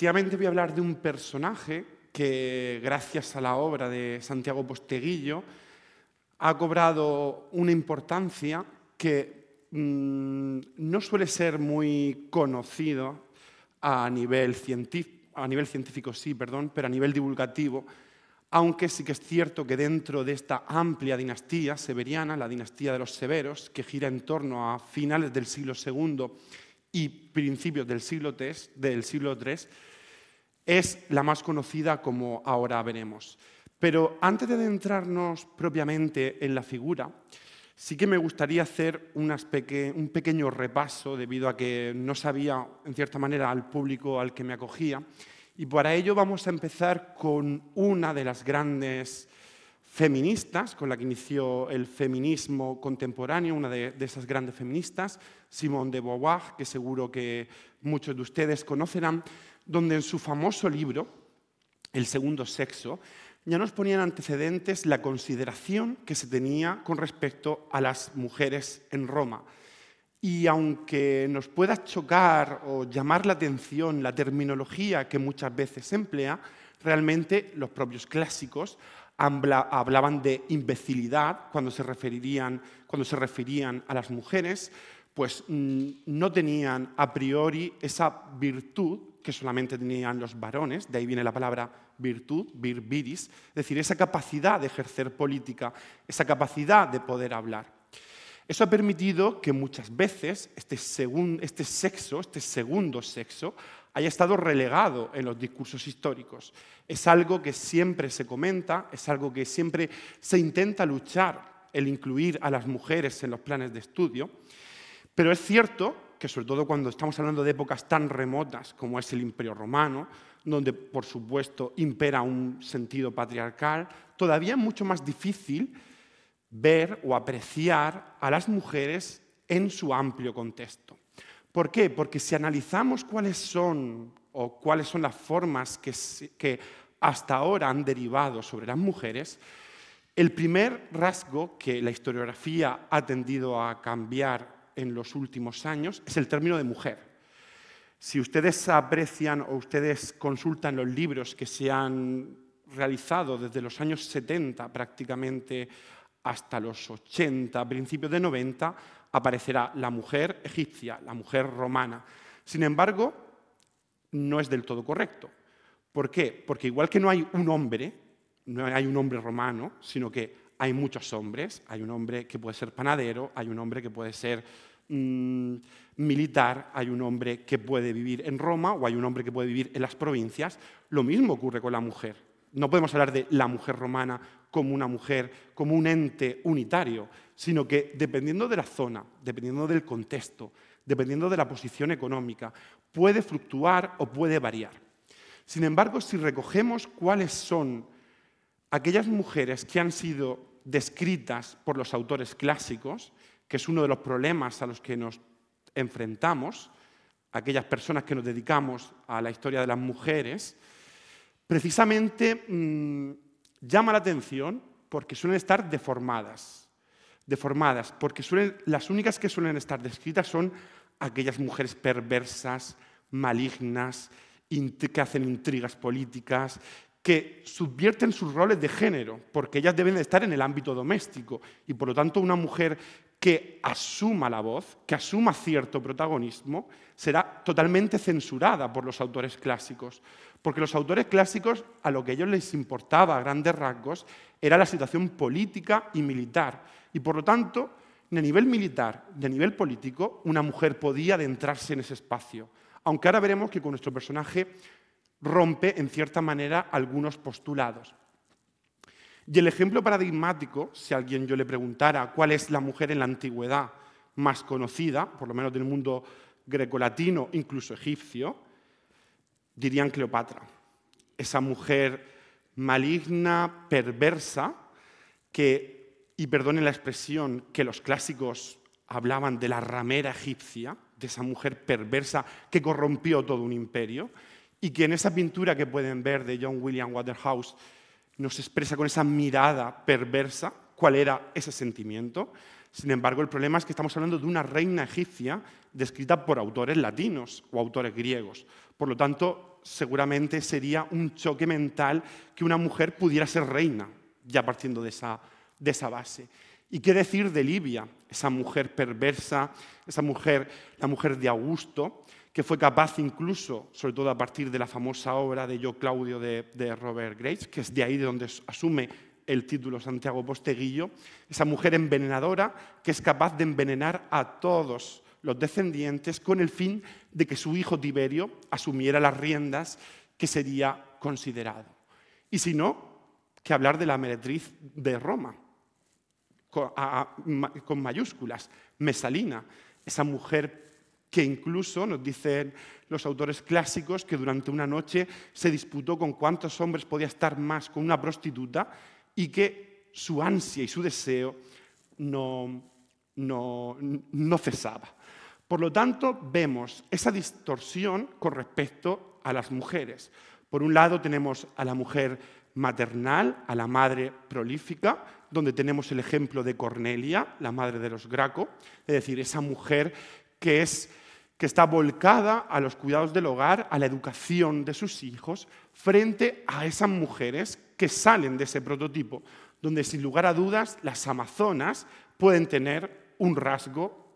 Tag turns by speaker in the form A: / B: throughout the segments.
A: Efectivamente voy a hablar de un personaje que gracias a la obra de Santiago Posteguillo ha cobrado una importancia que mm, no suele ser muy conocido a nivel, a nivel científico, sí, perdón, pero a nivel divulgativo, aunque sí que es cierto que dentro de esta amplia dinastía severiana, la dinastía de los Severos, que gira en torno a finales del siglo II y principios del siglo, III, es la más conocida como ahora veremos. Pero antes de adentrarnos propiamente en la figura, sí que me gustaría hacer un pequeño repaso debido a que no sabía, en cierta manera, al público al que me acogía. Y para ello vamos a empezar con una de las grandes feministas, con la que inició el feminismo contemporáneo, una de esas grandes feministas, Simone de Beauvoir, que seguro que muchos de ustedes conocerán, donde en su famoso libro, El segundo sexo, ya nos ponían antecedentes la consideración que se tenía con respecto a las mujeres en Roma. Y aunque nos pueda chocar o llamar la atención la terminología que muchas veces se emplea, realmente los propios clásicos hablaban de imbecilidad cuando se, cuando se referían a las mujeres, pues mm, no tenían a priori esa virtud que solamente tenían los varones, de ahí viene la palabra virtud, vir es decir, esa capacidad de ejercer política, esa capacidad de poder hablar. Eso ha permitido que muchas veces este, este sexo, este segundo sexo, haya estado relegado en los discursos históricos. Es algo que siempre se comenta, es algo que siempre se intenta luchar el incluir a las mujeres en los planes de estudio. Pero es cierto que sobre todo cuando estamos hablando de épocas tan remotas como es el Imperio Romano, donde por supuesto impera un sentido patriarcal, todavía es mucho más difícil ver o apreciar a las mujeres en su amplio contexto. ¿Por qué? Porque si analizamos cuáles son o cuáles son las formas que, que hasta ahora han derivado sobre las mujeres, el primer rasgo que la historiografía ha tendido a cambiar en los últimos años es el término de mujer. Si ustedes aprecian o ustedes consultan los libros que se han realizado desde los años 70 prácticamente hasta los 80, principios de 90, aparecerá la mujer egipcia, la mujer romana. Sin embargo, no es del todo correcto. ¿Por qué? Porque igual que no hay un hombre, no hay un hombre romano, sino que hay muchos hombres, hay un hombre que puede ser panadero, hay un hombre que puede ser mm, militar, hay un hombre que puede vivir en Roma o hay un hombre que puede vivir en las provincias. Lo mismo ocurre con la mujer. No podemos hablar de la mujer romana como una mujer, como un ente unitario, sino que dependiendo de la zona, dependiendo del contexto, dependiendo de la posición económica, puede fluctuar o puede variar. Sin embargo, si recogemos cuáles son aquellas mujeres que han sido descritas por los autores clásicos, que es uno de los problemas a los que nos enfrentamos, aquellas personas que nos dedicamos a la historia de las mujeres, precisamente mm, llama la atención porque suelen estar deformadas, deformadas, porque suelen, las únicas que suelen estar descritas son aquellas mujeres perversas, malignas, que hacen intrigas políticas, que subvierten sus roles de género, porque ellas deben estar en el ámbito doméstico y por lo tanto una mujer que asuma la voz, que asuma cierto protagonismo, será totalmente censurada por los autores clásicos, porque los autores clásicos a lo que a ellos les importaba a grandes rasgos era la situación política y militar, y por lo tanto, de a nivel militar de nivel político, una mujer podía adentrarse en ese espacio, aunque ahora veremos que con nuestro personaje rompe, en cierta manera, algunos postulados. Y el ejemplo paradigmático, si alguien yo le preguntara cuál es la mujer en la antigüedad más conocida, por lo menos del mundo grecolatino, incluso egipcio, dirían Cleopatra, esa mujer maligna, perversa, que, y perdonen la expresión, que los clásicos hablaban de la ramera egipcia, de esa mujer perversa que corrompió todo un imperio, y que en esa pintura que pueden ver de John William Waterhouse nos expresa con esa mirada perversa cuál era ese sentimiento. Sin embargo, el problema es que estamos hablando de una reina egipcia descrita por autores latinos o autores griegos. Por lo tanto, seguramente sería un choque mental que una mujer pudiera ser reina, ya partiendo de esa, de esa base. ¿Y qué decir de Libia, esa mujer perversa, esa mujer, la mujer de Augusto, que fue capaz incluso, sobre todo a partir de la famosa obra de Yo Claudio de, Robert Graves, que es de ahí de donde asume el título Santiago Posteguillo, esa mujer envenenadora que es capaz de envenenar a todos los descendientes con el fin de que su hijo Tiberio asumiera las riendas que sería considerado. Y si no, que hablar de la meretriz de Roma, con, con mayúsculas, Mesalina, esa mujer que incluso nos dicen los autores clásicos que durante una noche se disputó con cuántos hombres podía estar más con una prostituta y que su ansia y su deseo no, no, no cesaba. Por lo tanto, vemos esa distorsión con respecto a las mujeres. Por un lado tenemos a la mujer maternal, a la madre prolífica, donde tenemos el ejemplo de Cornelia, la madre de los Graco, es decir, esa mujer que, es, que está volcada a los cuidados del hogar, a la educación de sus hijos, frente a esas mujeres que salen de ese prototipo, donde sin lugar a dudas las amazonas pueden tener un rasgo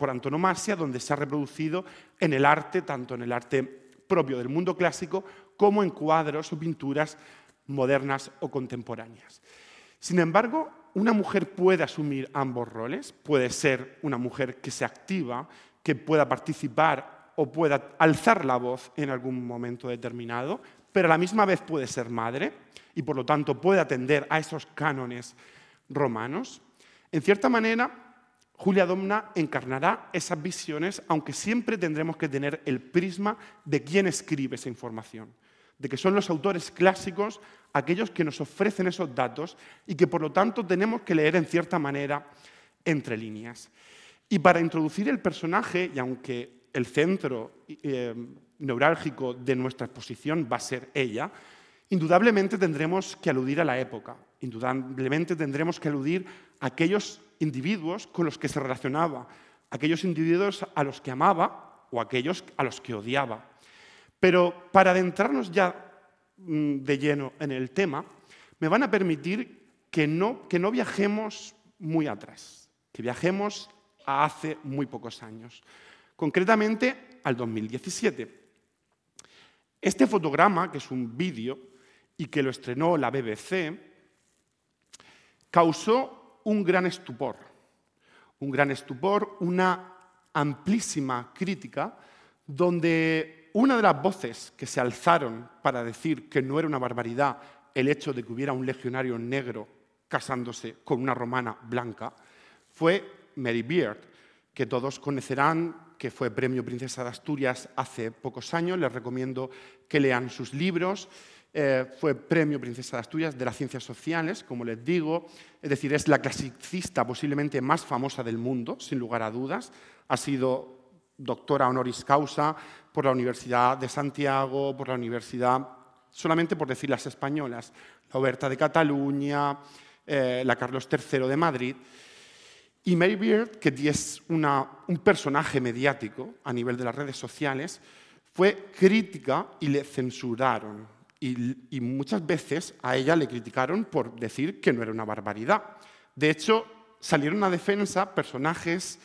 A: por antonomasia donde se ha reproducido en el arte, tanto en el arte propio del mundo clásico como en cuadros o pinturas modernas o contemporáneas. Sin embargo, una mujer puede asumir ambos roles, puede ser una mujer que se activa, que pueda participar o pueda alzar la voz en algún momento determinado, pero a la misma vez puede ser madre y por lo tanto puede atender a esos cánones romanos. En cierta manera, Julia Domna encarnará esas visiones, aunque siempre tendremos que tener el prisma de quién escribe esa información de que son los autores clásicos aquellos que nos ofrecen esos datos y que por lo tanto tenemos que leer en cierta manera entre líneas. Y para introducir el personaje, y aunque el centro eh, neurálgico de nuestra exposición va a ser ella, indudablemente tendremos que aludir a la época, indudablemente tendremos que aludir a aquellos individuos con los que se relacionaba, aquellos individuos a los que amaba o aquellos a los que odiaba. Pero para adentrarnos ya mm, de lleno en el tema, me van a permitir que no, que no viajemos muy atrás, que viajemos a hace muy pocos años, concretamente al 2017. Este fotograma, que es un vídeo y que lo estrenó la BBC, causó un gran estupor, un gran estupor, una amplísima crítica, donde una de las voces que se alzaron para decir que no era una barbaridad el hecho de que hubiera un legionario negro casándose con una romana blanca fue Mary Beard, que todos conocerán, que fue premio Princesa de Asturias hace pocos años. Les recomiendo que lean sus libros. Eh, fue premio Princesa de Asturias de las Ciencias Sociales, como les digo. Es decir, es la clasicista posiblemente más famosa del mundo, sin lugar a dudas. Ha sido doctora honoris causa por la Universidad de Santiago, por la Universidad, solamente por decir las españolas, la Oberta de Cataluña, eh, la Carlos III de Madrid. Y Mary Beard, que es un personaje mediático a nivel de las redes sociales, fue crítica y le censuraron. Y, y muchas veces a ella le criticaron por decir que no era una barbaridad. De hecho, salieron a defensa personajes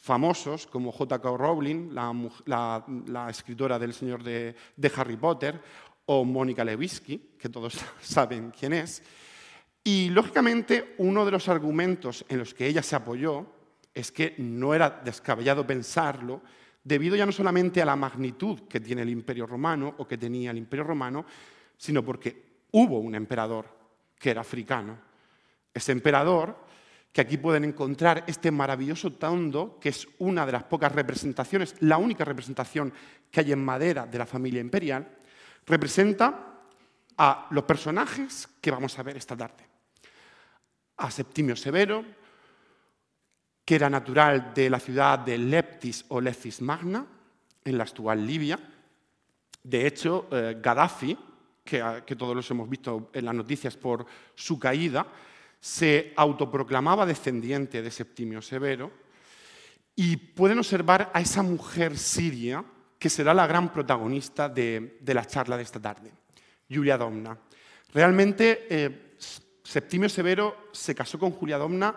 A: famosos como J.K. Rowling, la, escritora del Señor de, Harry Potter, o Mónica Lewinsky, que todos saben quién es. Y lógicamente uno de los argumentos en los que ella se apoyó es que no era descabellado pensarlo, debido ya no solamente a la magnitud que tiene el Imperio Romano o que tenía el Imperio Romano, sino porque hubo un emperador que era africano. Ese emperador que aquí pueden encontrar este maravilloso tondo, que es una de las pocas representaciones, la única representación que hay en madera de la familia imperial, representa a los personajes que vamos a ver esta tarde. A Septimio Severo, que era natural de la ciudad de Leptis o Leptis Magna, en la actual Libia. De hecho, eh, Gaddafi, que todos los hemos visto en las noticias por su caída, se autoproclamaba descendiente de Septimio Severo y pueden observar a esa mujer siria que será la gran protagonista de, la charla de esta tarde, Julia Domna. Realmente eh, Septimio Severo se casó con Julia Domna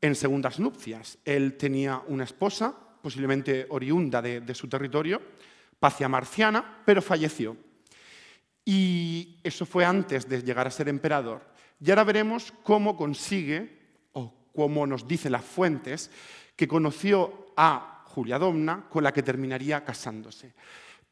A: en segundas nupcias. Él tenía una esposa, posiblemente oriunda de, de su territorio, Pacia Marciana, pero falleció. Y eso fue antes de llegar a ser emperador. Y ahora veremos cómo consigue, o cómo nos dicen las fuentes, que conoció a Julia Domna, con la que terminaría casándose.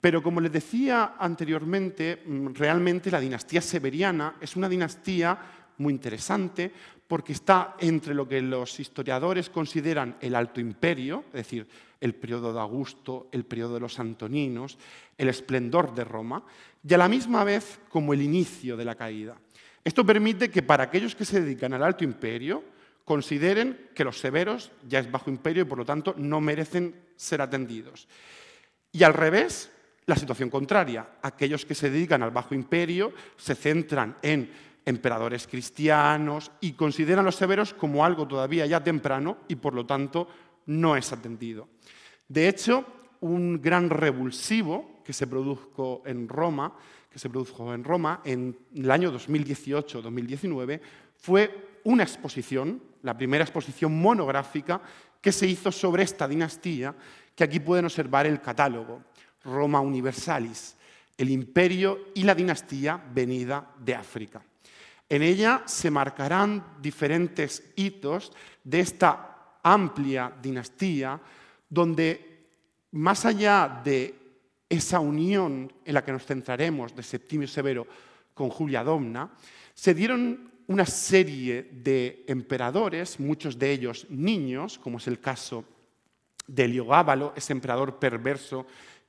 A: Pero como les decía anteriormente, mm, realmente la dinastía severiana es una dinastía muy interesante porque está entre lo que los historiadores consideran el Alto Imperio, es decir, el periodo de Augusto, el periodo de los Antoninos, el esplendor de Roma, y a la misma vez como el inicio de la caída. Esto permite que para aquellos que se dedican al alto imperio, consideren que los severos ya es bajo imperio y por lo tanto no merecen ser atendidos. Y al revés, la situación contraria. Aquellos que se dedican al bajo imperio se centran en emperadores cristianos y consideran los severos como algo todavía ya temprano y por lo tanto no es atendido. De hecho, un gran revulsivo que se produjo en Roma que se produjo en Roma en el año 2018-2019 fue una exposición, la primera exposición monográfica que se hizo sobre esta dinastía, que aquí pueden observar el catálogo, Roma Universalis, el imperio y la dinastía venida de África. En ella se marcarán diferentes hitos de esta amplia dinastía, donde más allá de esa unión en la que nos centraremos de Septimio Severo con Julia Domna, se dieron una serie de emperadores, muchos de ellos niños, como es el caso de Heliogábalo, ese emperador perverso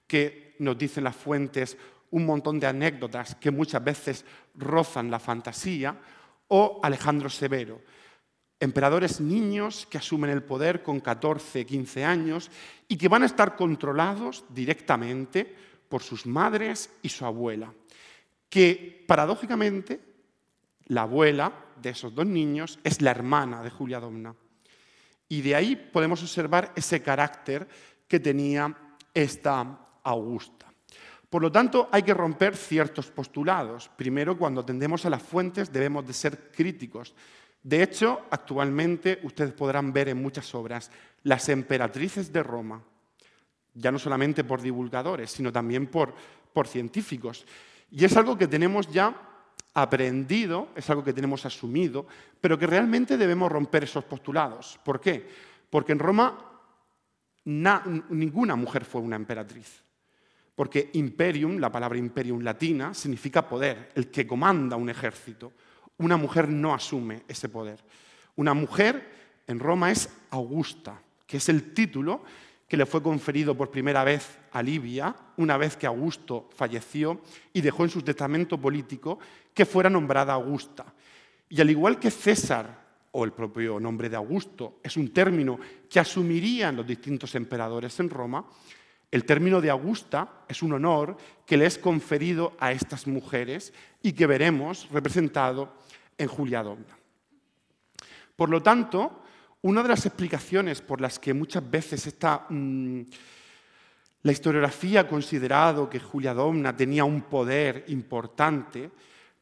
A: que nos dicen las fuentes un montón de anécdotas que muchas veces rozan la fantasía, o Alejandro Severo emperadores niños que asumen el poder con 14, 15 años y que van a estar controlados directamente por sus madres y su abuela, que paradójicamente la abuela de esos dos niños es la hermana de Julia Domna. Y de ahí podemos observar ese carácter que tenía esta Augusta. Por lo tanto, hay que romper ciertos postulados. Primero, cuando atendemos a las fuentes debemos de ser críticos de hecho, actualmente ustedes podrán ver en muchas obras las emperatrices de Roma, ya no solamente por divulgadores, sino también por, científicos. Y es algo que tenemos ya aprendido, es algo que tenemos asumido, pero que realmente debemos romper esos postulados. ¿Por qué? Porque en Roma ninguna mujer fue una emperatriz. Porque imperium, la palabra imperium latina, significa poder, el que comanda un ejército. Una mujer no asume ese poder. Una mujer en Roma es Augusta, que es el título que le fue conferido por primera vez a Libia, una vez que Augusto falleció y dejó en su testamento político que fuera nombrada Augusta. Y al igual que César o el propio nombre de Augusto, es un término que asumirían los distintos emperadores en Roma, el término de Augusta es un honor que le es conferido a estas mujeres y que veremos representado en Julia Domna. Por lo tanto, una de las explicaciones por las que muchas veces esta, mm, la historiografía ha considerado que Julia Domna tenía un poder importante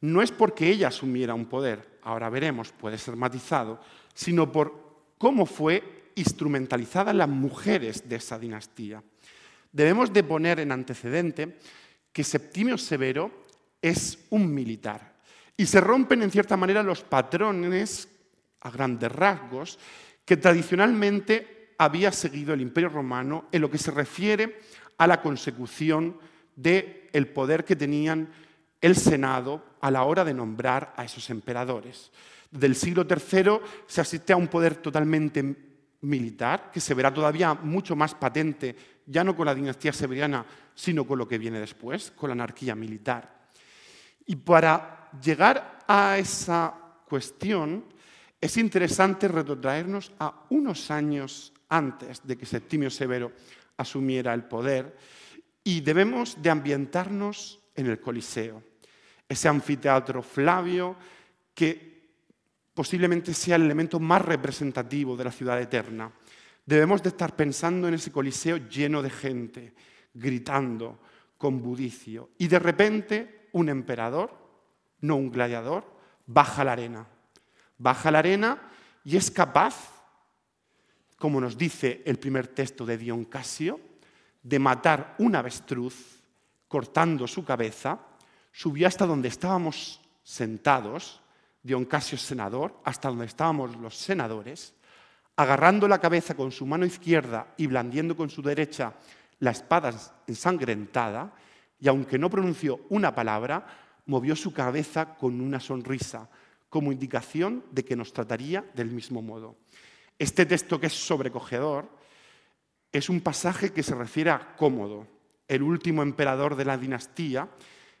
A: no es porque ella asumiera un poder, ahora veremos, puede ser matizado, sino por cómo fue instrumentalizada las mujeres de esa dinastía. Debemos de poner en antecedente que Septimio Severo es un militar, y se rompen en cierta manera los patrones a grandes rasgos que tradicionalmente había seguido el Imperio Romano en lo que se refiere a la consecución del de poder que tenían el Senado a la hora de nombrar a esos emperadores. Del siglo III se asiste a un poder totalmente militar, que se verá todavía mucho más patente, ya no con la dinastía severiana, sino con lo que viene después, con la anarquía militar. Y para llegar a esa cuestión, es interesante retrotraernos a unos años antes de que Septimio Severo asumiera el poder y debemos de ambientarnos en el Coliseo, ese anfiteatro Flavio que posiblemente sea el elemento más representativo de la ciudad eterna. Debemos de estar pensando en ese Coliseo lleno de gente, gritando, con budicio, y de repente un emperador no un gladiador, baja la arena. Baja la arena y es capaz, como nos dice el primer texto de Dion Casio, de matar un avestruz cortando su cabeza, subió hasta donde estábamos sentados, Dion Casio senador, hasta donde estábamos los senadores, agarrando la cabeza con su mano izquierda y blandiendo con su derecha la espada ensangrentada, y aunque no pronunció una palabra, movió su cabeza con una sonrisa, como indicación de que nos trataría del mismo modo. Este texto que es sobrecogedor es un pasaje que se refiere a Cómodo, el último emperador de la dinastía,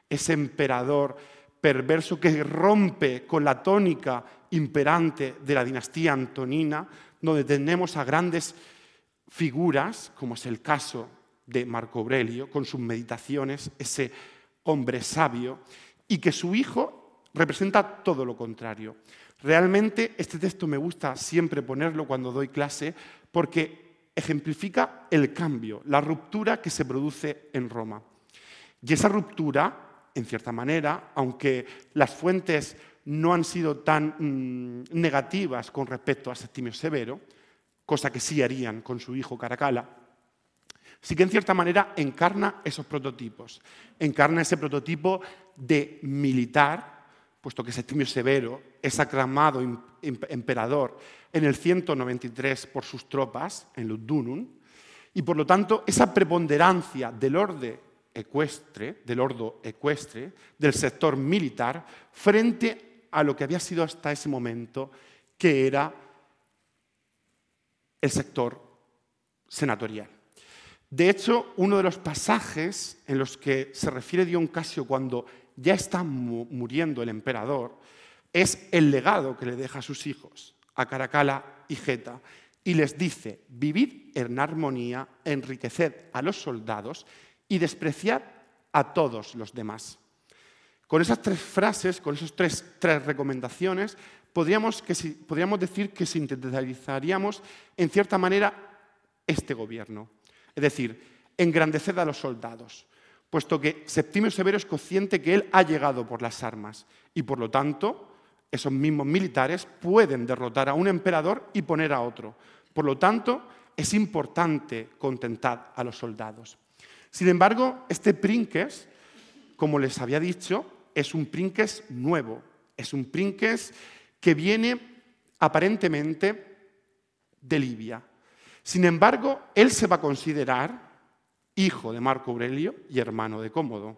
A: ese emperador perverso que rompe con la tónica imperante de la dinastía antonina, donde tenemos a grandes figuras, como es el caso de Marco Aurelio, con sus meditaciones, ese hombre sabio, y que su hijo representa todo lo contrario. Realmente este texto me gusta siempre ponerlo cuando doy clase porque ejemplifica el cambio, la ruptura que se produce en Roma. Y esa ruptura, en cierta manera, aunque las fuentes no han sido tan mm, negativas con respecto a Septimio Severo, cosa que sí harían con su hijo Caracala, sí que en cierta manera encarna esos prototipos, encarna ese prototipo de militar, puesto que Septimio Severo es aclamado emperador en el 193 por sus tropas en Lugdunum, y por lo tanto esa preponderancia del orden ecuestre, del orden ecuestre, del sector militar, frente a lo que había sido hasta ese momento, que era el sector senatorial. De hecho, uno de los pasajes en los que se refiere Dion Casio cuando ya está muriendo el emperador, es el legado que le deja a sus hijos, a Caracala y Geta, y les dice, vivid en armonía, enriqueced a los soldados y despreciad a todos los demás. Con esas tres frases, con esas tres, tres recomendaciones, podríamos, podríamos decir que sintetizaríamos en cierta manera este gobierno. Es decir, engrandeced a los soldados, puesto que Septimio Severo es consciente que él ha llegado por las armas y por lo tanto esos mismos militares pueden derrotar a un emperador y poner a otro. Por lo tanto, es importante contentar a los soldados. Sin embargo, este prinques, como les había dicho, es un prinques nuevo, es un prinques que viene aparentemente de Libia. Sin embargo, él se va a considerar hijo de Marco Aurelio y hermano de Cómodo,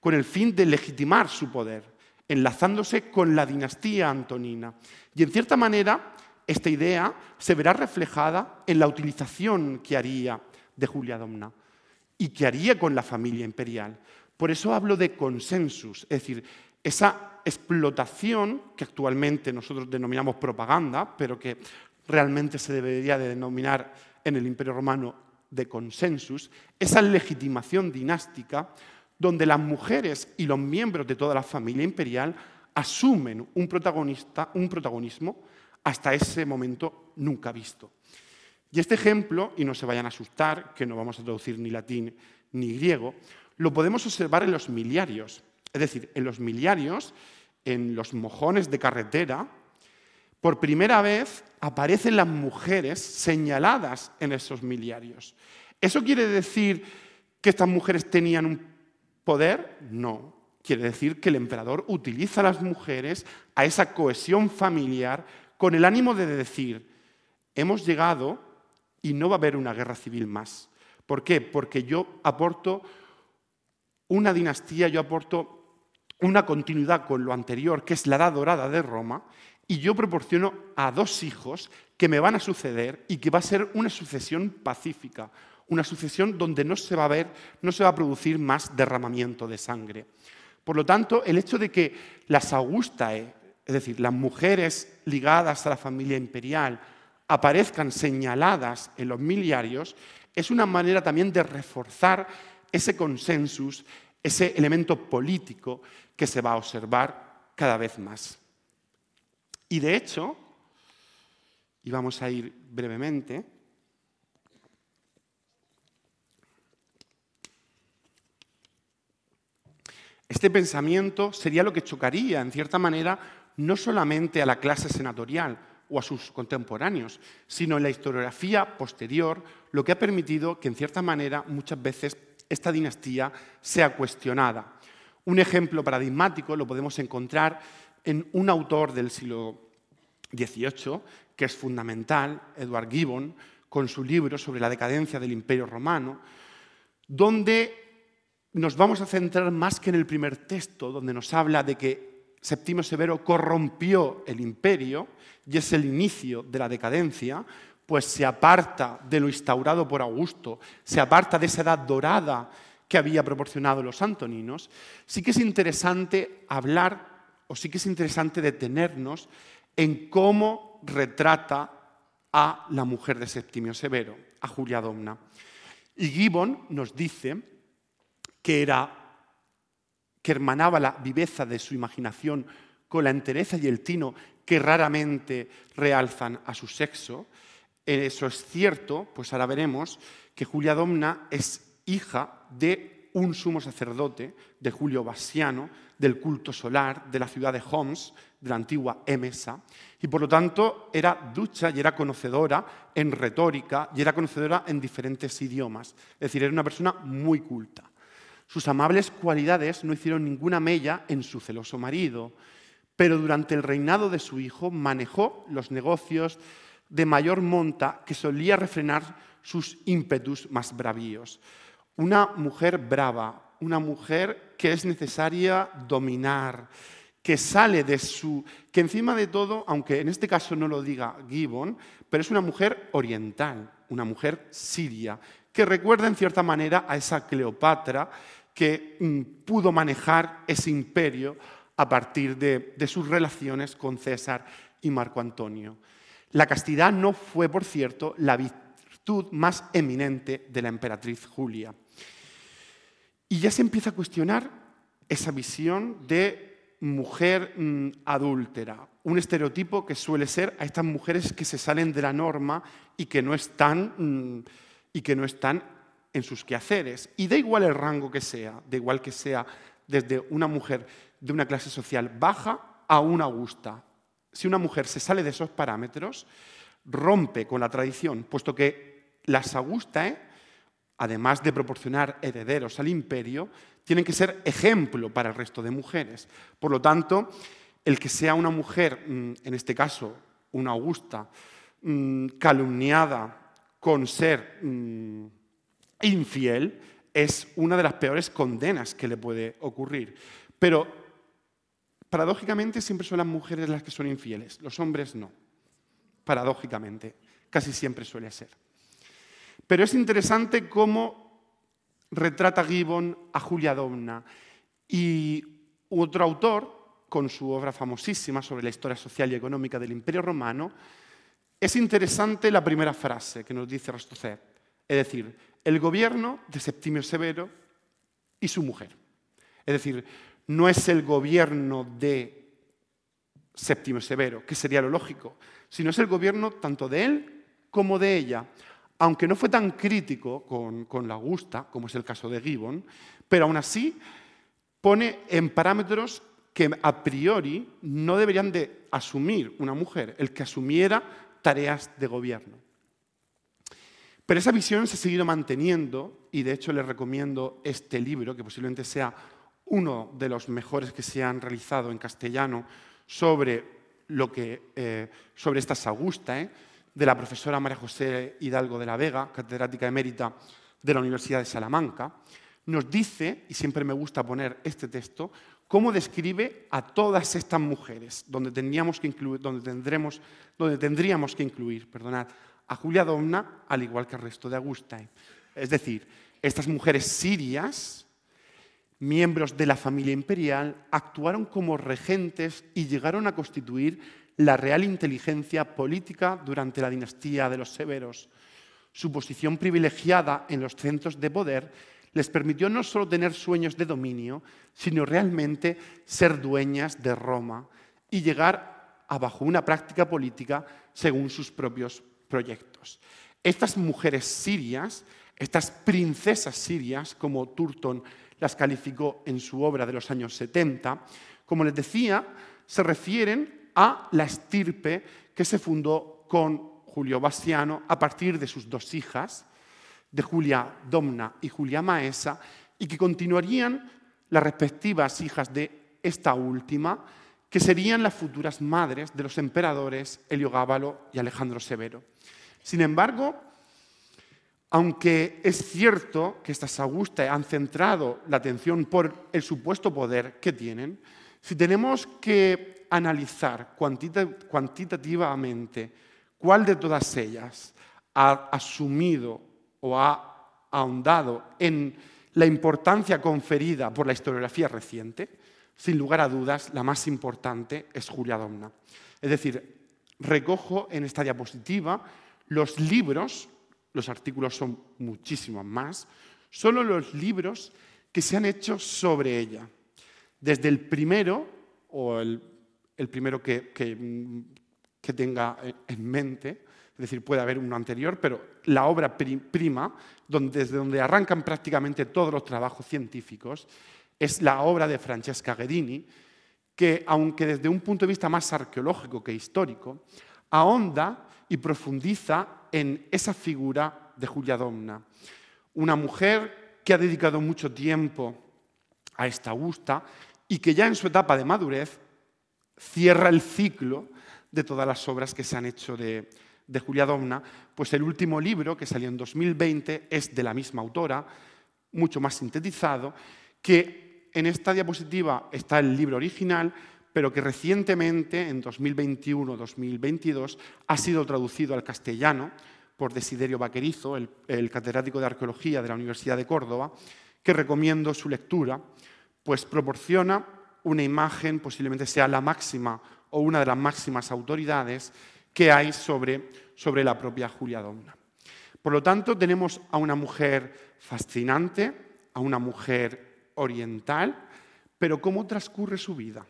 A: con el fin de legitimar su poder, enlazándose con la dinastía antonina. Y en cierta manera, esta idea se verá reflejada en la utilización que haría de Julia Domna y que haría con la familia imperial. Por eso hablo de consensus, es decir, esa explotación que actualmente nosotros denominamos propaganda, pero que realmente se debería de denominar en el Imperio Romano de consensus, esa legitimación dinástica donde las mujeres y los miembros de toda la familia imperial asumen un, protagonista, un protagonismo hasta ese momento nunca visto. Y este ejemplo, y no se vayan a asustar, que no vamos a traducir ni latín ni griego, lo podemos observar en los miliarios. Es decir, en los miliarios, en los mojones de carretera, por primera vez aparecen las mujeres señaladas en esos miliarios. ¿Eso quiere decir que estas mujeres tenían un poder? No. Quiere decir que el emperador utiliza a las mujeres, a esa cohesión familiar, con el ánimo de decir, hemos llegado y no va a haber una guerra civil más. ¿Por qué? Porque yo aporto una dinastía, yo aporto una continuidad con lo anterior, que es la edad dorada de Roma, y yo proporciono a dos hijos que me van a suceder y que va a ser una sucesión pacífica, una sucesión donde no se va a ver, no se va a producir más derramamiento de sangre. Por lo tanto, el hecho de que las Augustae, es decir, las mujeres ligadas a la familia imperial, aparezcan señaladas en los miliarios, es una manera también de reforzar ese consensus, ese elemento político que se va a observar cada vez más. Y de hecho, y vamos a ir brevemente, este pensamiento sería lo que chocaría, en cierta manera, no solamente a la clase senatorial o a sus contemporáneos, sino en la historiografía posterior, lo que ha permitido que, en cierta manera, muchas veces esta dinastía sea cuestionada. Un ejemplo paradigmático lo podemos encontrar en un autor del siglo XVIII, que es fundamental, Edward Gibbon, con su libro sobre la decadencia del Imperio Romano, donde nos vamos a centrar más que en el primer texto, donde nos habla de que Septimio Severo corrompió el imperio y es el inicio de la decadencia, pues se aparta de lo instaurado por Augusto, se aparta de esa edad dorada que había proporcionado los antoninos, sí que es interesante hablar o sí que es interesante detenernos en cómo retrata a la mujer de Septimio Severo, a Julia Domna. Y Gibbon nos dice que era que hermanaba la viveza de su imaginación con la entereza y el tino que raramente realzan a su sexo. Eh, eso es cierto, pues ahora veremos que Julia Domna es hija de un sumo sacerdote de Julio Bassiano, del culto solar de la ciudad de Homs, de la antigua Emesa, y por lo tanto era ducha y era conocedora en retórica y era conocedora en diferentes idiomas. Es decir, era una persona muy culta. Sus amables cualidades no hicieron ninguna mella en su celoso marido, pero durante el reinado de su hijo manejó los negocios de mayor monta que solía refrenar sus ímpetus más bravíos. Una mujer brava, una mujer que es necesaria dominar, que sale de su, que encima de todo, aunque en este caso no lo diga Gibbon, pero es una mujer oriental, una mujer siria, que recuerda en cierta manera a esa Cleopatra que mm, pudo manejar ese imperio a partir de, sus relaciones con César y Marco Antonio. La castidad no fue, por cierto, la victoria más eminente de la emperatriz Julia. Y ya se empieza a cuestionar esa visión de mujer mm, adúltera, un estereotipo que suele ser a estas mujeres que se salen de la norma y que no están, mm, y que no están en sus quehaceres. Y da igual el rango que sea, da igual que sea desde una mujer de una clase social baja a una gusta. Si una mujer se sale de esos parámetros, rompe con la tradición, puesto que las Augustae, ¿eh? además de proporcionar herederos al imperio, tienen que ser ejemplo para el resto de mujeres. Por lo tanto, el que sea una mujer, mm, en este caso una Augusta, mm, calumniada con ser mm, infiel, es una de las peores condenas que le puede ocurrir. Pero paradójicamente siempre son las mujeres las que son infieles, los hombres no. Paradójicamente, casi siempre suele ser. Pero es interesante cómo retrata Gibbon a Julia Domna y otro autor, con su obra famosísima sobre la historia social y económica del Imperio Romano, es interesante la primera frase que nos dice Rastocer, es decir, el gobierno de Septimio Severo y su mujer. Es decir, no es el gobierno de Septimio Severo, que sería lo lógico, sino es el gobierno tanto de él como de ella aunque no fue tan crítico con, la Augusta, como es el caso de Gibbon, pero aún así pone en parámetros que a priori no deberían de asumir una mujer, el que asumiera tareas de gobierno. Pero esa visión se ha seguido manteniendo y de hecho les recomiendo este libro, que posiblemente sea uno de los mejores que se han realizado en castellano sobre, lo que, eh, sobre estas Augusta. ¿eh? de la profesora María José Hidalgo de la Vega, catedrática emérita de la Universidad de Salamanca, nos dice, y siempre me gusta poner este texto, cómo describe a todas estas mujeres, donde, que incluir, donde, donde tendríamos que incluir perdonad, a Julia Domna, al igual que al resto de Augusta. Es decir, estas mujeres sirias, miembros de la familia imperial, actuaron como regentes y llegaron a constituir la real inteligencia política durante la dinastía de los Severos. Su posición privilegiada en los centros de poder les permitió no solo tener sueños de dominio, sino realmente ser dueñas de Roma y llegar a bajo una práctica política según sus propios proyectos. Estas mujeres sirias, estas princesas sirias, como Turton las calificó en su obra de los años 70, como les decía, se refieren a la estirpe que se fundó con Julio Bastiano a partir de sus dos hijas, de Julia Domna y Julia Maesa, y que continuarían las respectivas hijas de esta última, que serían las futuras madres de los emperadores Heliogábalo y Alejandro Severo. Sin embargo, aunque es cierto que estas Augustas han centrado la atención por el supuesto poder que tienen, si tenemos que analizar cuantitativamente cuál de todas ellas ha asumido o ha ahondado en la importancia conferida por la historiografía reciente, sin lugar a dudas, la más importante es Julia Domna. Es decir, recojo en esta diapositiva los libros, los artículos son muchísimos más, solo los libros que se han hecho sobre ella. Desde el primero, o el el primero que, mm, tenga eh, en mente, es decir, puede haber uno anterior, pero la obra prima, donde, desde donde arrancan prácticamente todos los trabajos científicos, es la obra de Francesca Ghedini, que aunque desde un punto de vista más arqueológico que histórico, ahonda y profundiza en esa figura de Julia Domna, una mujer que ha dedicado mucho tiempo a esta gusta y que ya en su etapa de madurez cierra el ciclo de todas las obras que se han hecho de, Julia Domna, pues el último libro, que salió en 2020, es de la misma autora, mucho más sintetizado, que en esta diapositiva está el libro original, pero que recientemente, en 2021-2022, ha sido traducido al castellano por Desiderio Vaquerizo, el, catedrático de Arqueología de la Universidad de Córdoba, que recomiendo su lectura, pues proporciona una imagen, posiblemente sea la máxima o una de las máximas autoridades que hay sobre, sobre la propia Julia Domna. Por lo tanto, tenemos a una mujer fascinante, a una mujer oriental, pero ¿cómo transcurre su vida?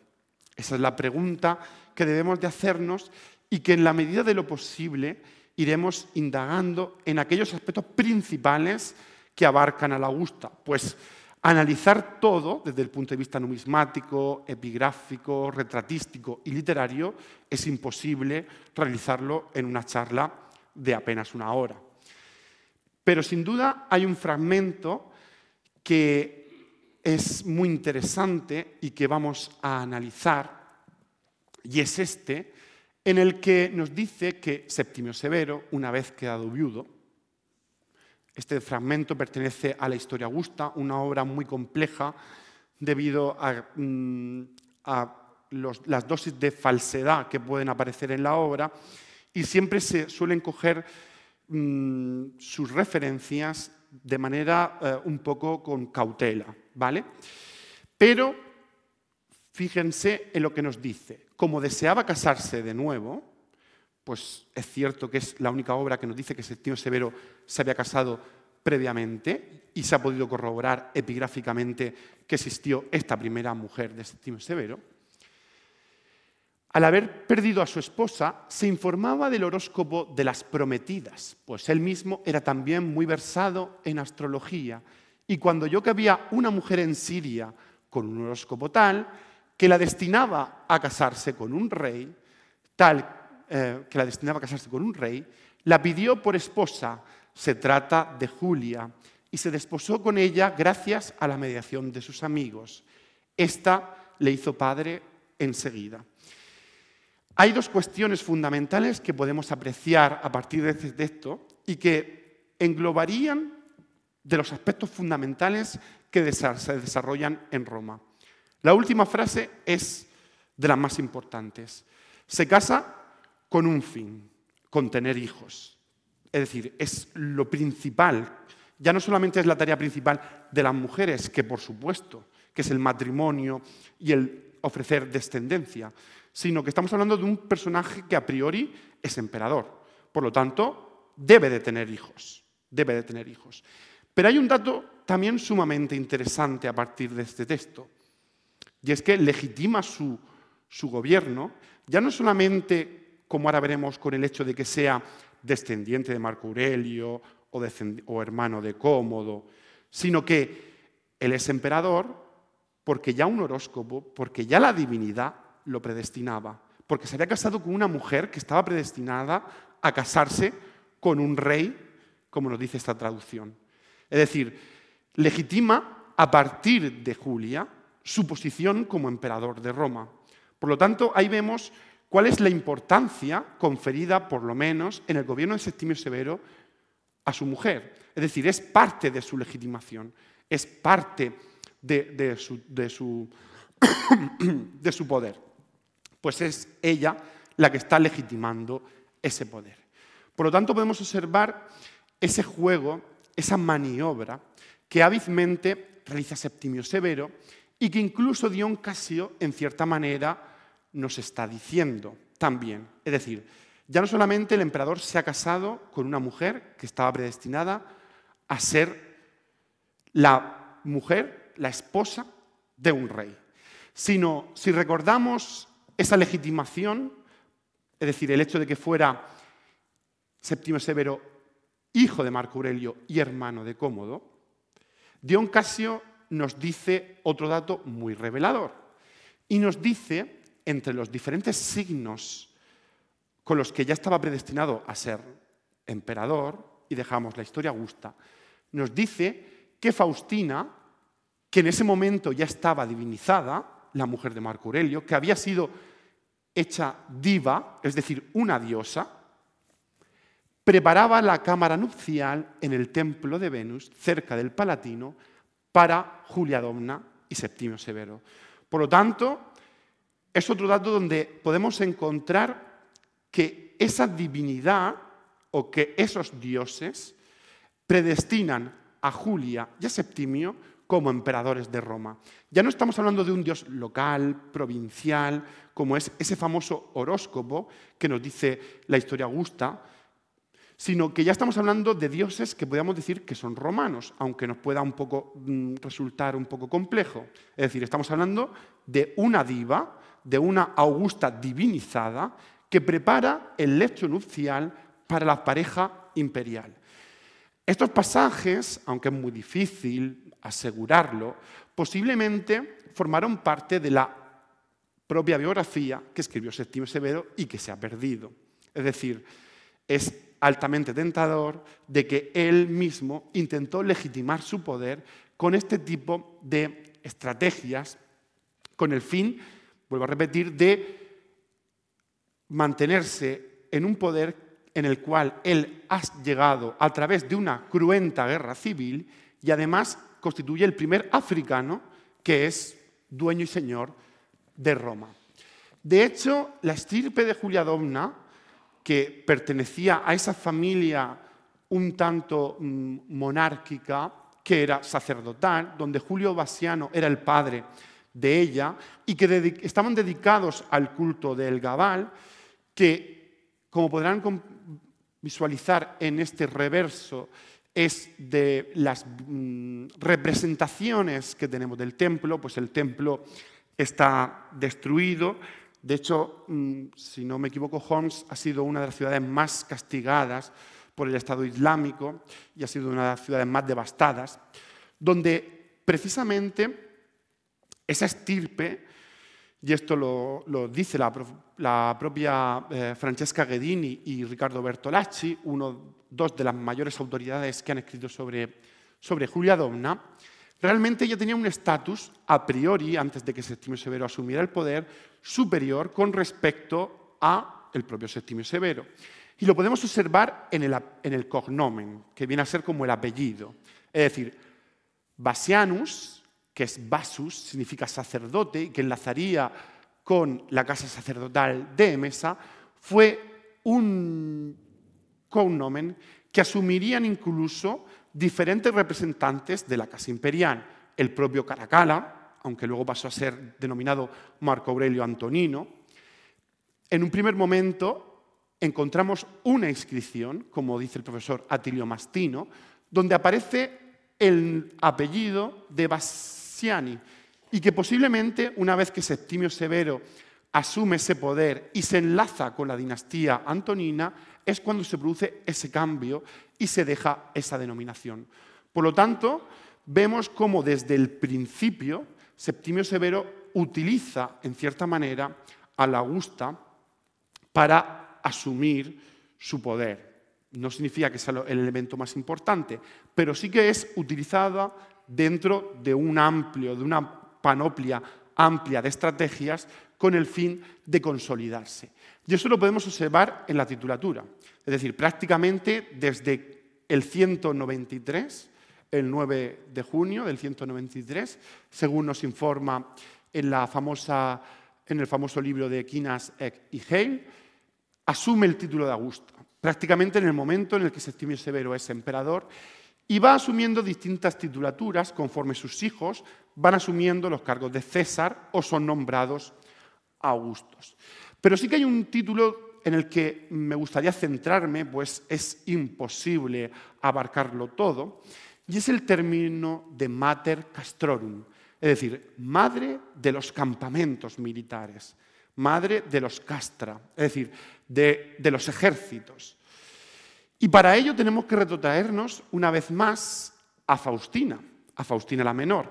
A: Esa es la pregunta que debemos de hacernos y que en la medida de lo posible iremos indagando en aquellos aspectos principales que abarcan a la Augusta. Pues analizar todo desde el punto de vista numismático, epigráfico, retratístico y literario es imposible realizarlo en una charla de apenas una hora. Pero sin duda hay un fragmento que es muy interesante y que vamos a analizar, y es este, en el que nos dice que Septimio Severo, una vez quedado viudo, este fragmento pertenece a la Historia Augusta, una obra muy compleja debido a, mm, las dosis de falsedad que pueden aparecer en la obra y siempre se suelen coger mm, sus referencias de manera eh, un poco con cautela, ¿vale? Pero fíjense en lo que nos dice. Como deseaba casarse de nuevo, pues es cierto que es la única obra que nos dice que Septimio Severo se había casado previamente y se ha podido corroborar epigráficamente que existió esta primera mujer de Septimio Severo. Al haber perdido a su esposa, se informaba del horóscopo de las prometidas, pues él mismo era también muy versado en astrología. Y cuando yo que había una mujer en Siria con un horóscopo tal, que la destinaba a casarse con un rey, tal eh, que la destinaba a casarse con un rey, la pidió por esposa. Se trata de Julia y se desposó con ella gracias a la mediación de sus amigos. Esta le hizo padre enseguida. Hay dos cuestiones fundamentales que podemos apreciar a partir de esto y que englobarían de los aspectos fundamentales que se desarrollan en Roma. La última frase es de las más importantes. Se casa con un fin, con tener hijos. Es decir, es lo principal, ya no solamente es la tarea principal de las mujeres, que por supuesto, que es el matrimonio y el ofrecer descendencia, sino que estamos hablando de un personaje que a priori es emperador. Por lo tanto, debe de tener hijos, debe de tener hijos. Pero hay un dato también sumamente interesante a partir de este texto, y es que legitima su, su gobierno, ya no solamente como ahora veremos con el hecho de que sea descendiente de Marco Aurelio o, hermano de Cómodo, sino que él es emperador porque ya un horóscopo, porque ya la divinidad lo predestinaba, porque se había casado con una mujer que estaba predestinada a casarse con un rey, como nos dice esta traducción. Es decir, legitima a partir de Julia su posición como emperador de Roma. Por lo tanto, ahí vemos cuál es la importancia conferida, por lo menos, en el gobierno de Septimio Severo a su mujer. Es decir, es parte de su legitimación, es parte de, su, poder. Pues es ella la que está legitimando ese poder. Por lo tanto, podemos observar ese juego, esa maniobra que hábilmente realiza Septimio Severo y que incluso Dion Casio, en cierta manera, nos está diciendo también. Es decir, ya no solamente el emperador se ha casado con una mujer que estaba predestinada a ser la mujer, la esposa de un rey, sino si recordamos esa legitimación, es decir, el hecho de que fuera Séptimo Severo hijo de Marco Aurelio y hermano de Cómodo, Dion Casio nos dice otro dato muy revelador y nos dice entre los diferentes signos con los que ya estaba predestinado a ser emperador, y dejamos la historia gusta, nos dice que Faustina, que en ese momento ya estaba divinizada, la mujer de Marco Aurelio, que había sido hecha diva, es decir, una diosa, preparaba la cámara nupcial en el templo de Venus, cerca del Palatino, para Julia Domna y Septimio Severo. Por lo tanto, es otro dato donde podemos encontrar que esa divinidad o que esos dioses predestinan a Julia y a Septimio como emperadores de Roma. Ya no estamos hablando de un dios local, provincial, como es ese famoso horóscopo que nos dice la historia augusta, sino que ya estamos hablando de dioses que podríamos decir que son romanos, aunque nos pueda un poco mm, resultar un poco complejo. Es decir, estamos hablando de una diva de una Augusta divinizada que prepara el lecho nupcial para la pareja imperial. Estos pasajes, aunque es muy difícil asegurarlo, posiblemente formaron parte de la propia biografía que escribió Septimio Severo y que se ha perdido. Es decir, es altamente tentador de que él mismo intentó legitimar su poder con este tipo de estrategias con el fin vuelvo a repetir, de mantenerse en un poder en el cual él ha llegado a través de una cruenta guerra civil y además constituye el primer africano que es dueño y señor de Roma. De hecho, la estirpe de Julia Domna, que pertenecía a esa familia un tanto mm, monárquica, que era sacerdotal, donde Julio Basiano era el padre, de ella y que estaban dedicados al culto del Gabal, que, como podrán visualizar en este reverso, es de las mm, representaciones que tenemos del templo, pues el templo está destruido. De hecho, mm, si no me equivoco, Homs ha sido una de las ciudades más castigadas por el Estado Islámico y ha sido una de las ciudades más devastadas, donde precisamente esa estirpe, y esto lo, dice la, propia eh, Francesca Ghedini y Ricardo Bertolacci, uno, dos de las mayores autoridades que han escrito sobre, Julia Domna, realmente ella tenía un estatus a priori, antes de que Septimio Severo asumiera el poder, superior con respecto a el propio Septimio Severo. Y lo podemos observar en el cognomen, que viene a ser como el apellido. Es decir, Basianus que es Basus, significa sacerdote, y que enlazaría con la casa sacerdotal de Emesa, fue un cognomen que asumirían incluso diferentes representantes de la casa imperial. El propio Caracalla, aunque luego pasó a ser denominado Marco Aurelio Antonino. En un primer momento encontramos una inscripción, como dice el profesor Atilio Mastino, donde aparece el apellido de Bas y que posiblemente una vez que Septimio Severo asume ese poder y se enlaza con la dinastía antonina, es cuando se produce ese cambio y se deja esa denominación. Por lo tanto, vemos cómo desde el principio Septimio Severo utiliza, en cierta manera, a la Augusta para asumir su poder. No significa que sea el elemento más importante, pero sí que es utilizada dentro de un amplio, de una panoplia amplia de estrategias con el fin de consolidarse. Y eso lo podemos observar en la titulatura. Es decir, prácticamente desde el 193, el 9 de junio del 193, según nos informa en, el famoso libro de Quinas, Eck y Hale, asume el título de Augusto. Prácticamente en el momento en el que Septimio Severo es emperador y va asumiendo distintas titulaturas conforme sus hijos van asumiendo los cargos de César o son nombrados augustos. Pero sí que hay un título en el que me gustaría centrarme, pues es imposible abarcarlo todo, y es el término de Mater Castrorum, es decir, madre de los campamentos militares, madre de los castra, es decir, de, de los ejércitos. Y para ello tenemos que retrotraernos una vez más a Faustina, a Faustina la Menor,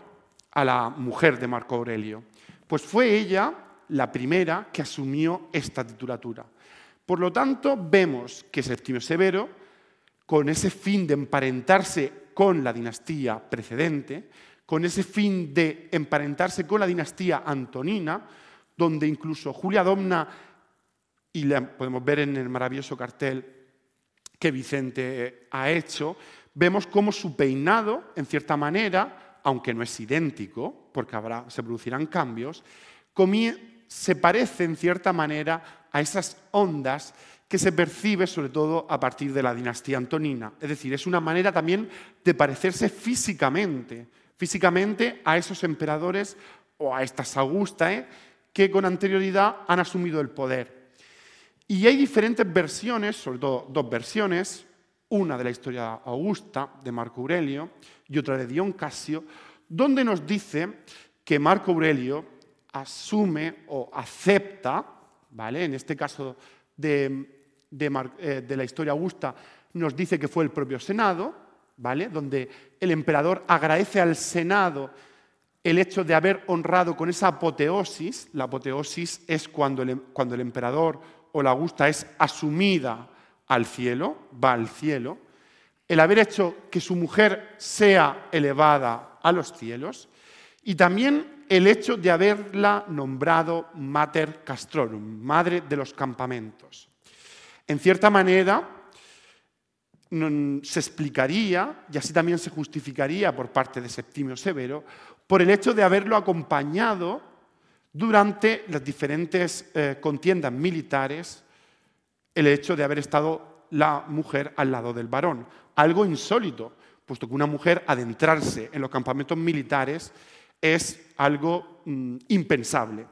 A: a la mujer de Marco Aurelio. Pues fue ella la primera que asumió esta titulatura. Por lo tanto, vemos que Septimio Severo, con ese fin de emparentarse con la dinastía precedente, con ese fin de emparentarse con la dinastía antonina, donde incluso Julia Domna, y la podemos ver en el maravilloso cartel que Vicente ha hecho, vemos cómo su peinado, en cierta manera, aunque no es idéntico, porque habrá, se producirán cambios, se parece en cierta manera a esas ondas que se percibe sobre todo a partir de la dinastía antonina. Es decir, es una manera también de parecerse físicamente, físicamente a esos emperadores o a estas Augustae ¿eh? que con anterioridad han asumido el poder. Y hay diferentes versiones, sobre todo dos versiones, una de la historia augusta de Marco Aurelio y otra de Dion Casio, donde nos dice que Marco Aurelio asume o acepta, ¿vale? en este caso de, eh, la historia augusta, nos dice que fue el propio Senado, ¿vale? donde el emperador agradece al Senado el hecho de haber honrado con esa apoteosis. La apoteosis es cuando em, cuando el emperador o la gusta es asumida al cielo, va al cielo, el haber hecho que su mujer sea elevada a los cielos y también el hecho de haberla nombrado Mater Castrorum, madre de los campamentos. En cierta manera, se explicaría, y así también se justificaría por parte de Septimio Severo, por el hecho de haberlo acompañado durante las diferentes eh, contiendas militares el hecho de haber estado la mujer al lado del varón. Algo insólito, puesto que una mujer adentrarse en los campamentos militares es algo mm, impensable.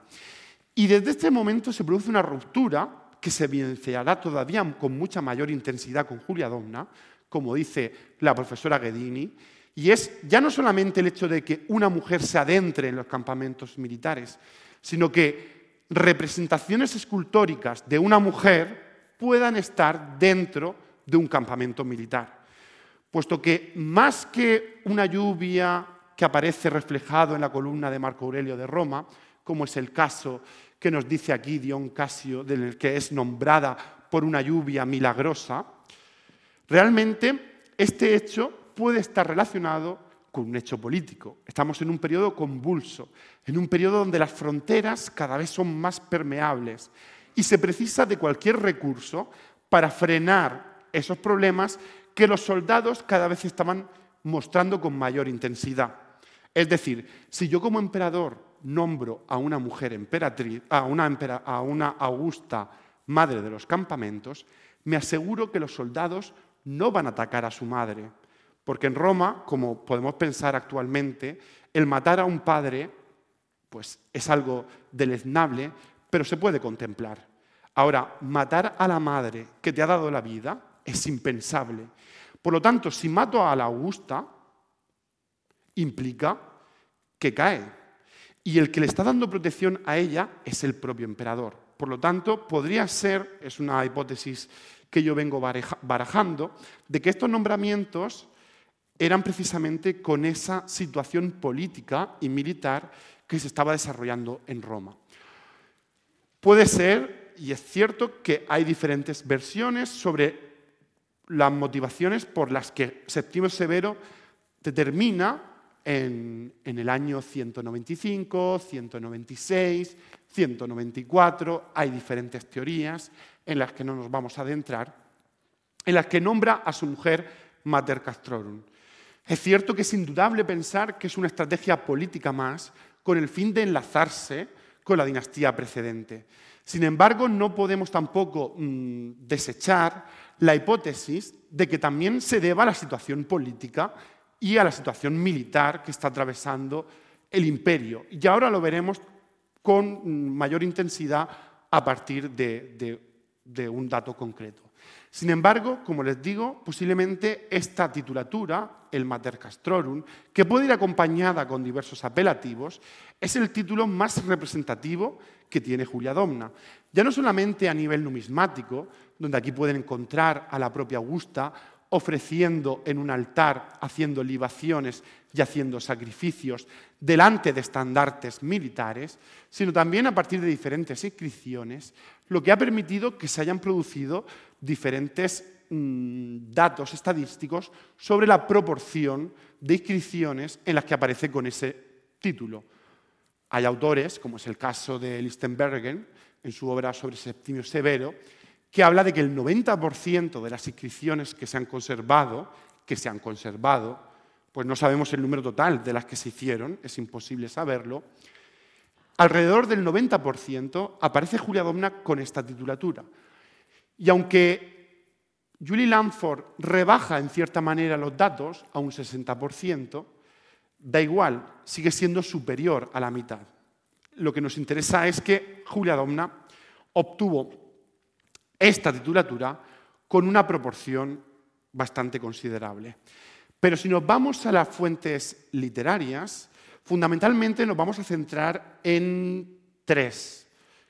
A: Y desde este momento se produce una ruptura que se evidenciará todavía con mucha mayor intensidad con Julia Domna, como dice la profesora Ghedini, y es ya no solamente el hecho de que una mujer se adentre en los campamentos militares, sino que representaciones escultóricas de una mujer puedan estar dentro de un campamento militar. Puesto que más que una lluvia que aparece reflejado en la columna de Marco Aurelio de Roma, como es el caso que nos dice aquí Dion Casio, del que es nombrada por una lluvia milagrosa, realmente este hecho puede estar relacionado con un hecho político. Estamos en un periodo convulso, en un periodo donde las fronteras cada vez son más permeables y se precisa de cualquier recurso para frenar esos problemas que los soldados cada vez estaban mostrando con mayor intensidad. Es decir, si yo como emperador nombro a una mujer emperatriz, a una, a una augusta madre de los campamentos, me aseguro que los soldados no van a atacar a su madre, porque en Roma, como podemos pensar actualmente, el matar a un padre pues es algo deleznable, pero se puede contemplar. Ahora, matar a la madre que te ha dado la vida es impensable. Por lo tanto, si mato a la Augusta, implica que cae. Y el que le está dando protección a ella es el propio emperador. Por lo tanto, podría ser, es una hipótesis que yo vengo barajando, de que estos nombramientos eran precisamente con esa situación política y militar que se estaba desarrollando en Roma. Puede ser, y es cierto, que hay diferentes versiones sobre las motivaciones por las que Septimio Severo determina en, en, el año 195, 196, 194, hay diferentes teorías en las que no nos vamos a adentrar, en las que nombra a su mujer Mater Castrorum. Es cierto que es indudable pensar que es una estrategia política más con el fin de enlazarse con la dinastía precedente. Sin embargo, no podemos tampoco mm, desechar la hipótesis de que también se deba a la situación política y a la situación militar que está atravesando el imperio. Y ahora lo veremos con mm, mayor intensidad a partir de un dato concreto. Sin embargo, como les digo, posiblemente esta titulatura, el Mater Castrorum, que puede ir acompañada con diversos apelativos, es el título más representativo que tiene Julia Domna. Ya no solamente a nivel numismático, donde aquí pueden encontrar a la propia Augusta ofreciendo en un altar, haciendo libaciones y haciendo sacrificios delante de estandartes militares, sino también a partir de diferentes inscripciones, lo que ha permitido que se hayan producido diferentes mm, datos estadísticos sobre la proporción de inscripciones en las que aparece con ese título. Hay autores, como es el caso de Lichtenbergen, en su obra sobre Septimio Severo, que habla de que el 90% de las inscripciones que se han conservado, que se han conservado, pues no sabemos el número total de las que se hicieron, es imposible saberlo, alrededor del 90% aparece Julia Domna con esta titulatura, y aunque Julie Lamford rebaja en cierta manera los datos a un 60%, da igual, sigue siendo superior a la mitad. Lo que nos interesa es que Julia Domna obtuvo esta titulatura con una proporción bastante considerable. Pero si nos vamos a las fuentes literarias, fundamentalmente nos vamos a centrar en tres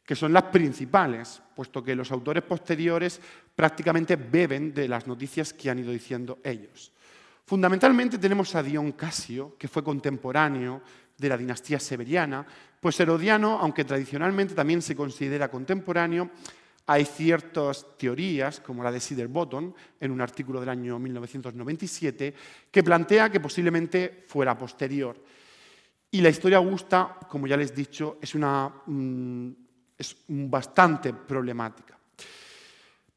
A: que son las principales, puesto que los autores posteriores prácticamente beben de las noticias que han ido diciendo ellos. Fundamentalmente tenemos a Dion Casio, que fue contemporáneo de la dinastía severiana, pues Herodiano, aunque tradicionalmente también se considera contemporáneo, hay ciertas teorías, como la de Sider Botton, en un artículo del año 1997, que plantea que posiblemente fuera posterior. Y la historia augusta, como ya les he dicho, es una mm, es bastante problemática.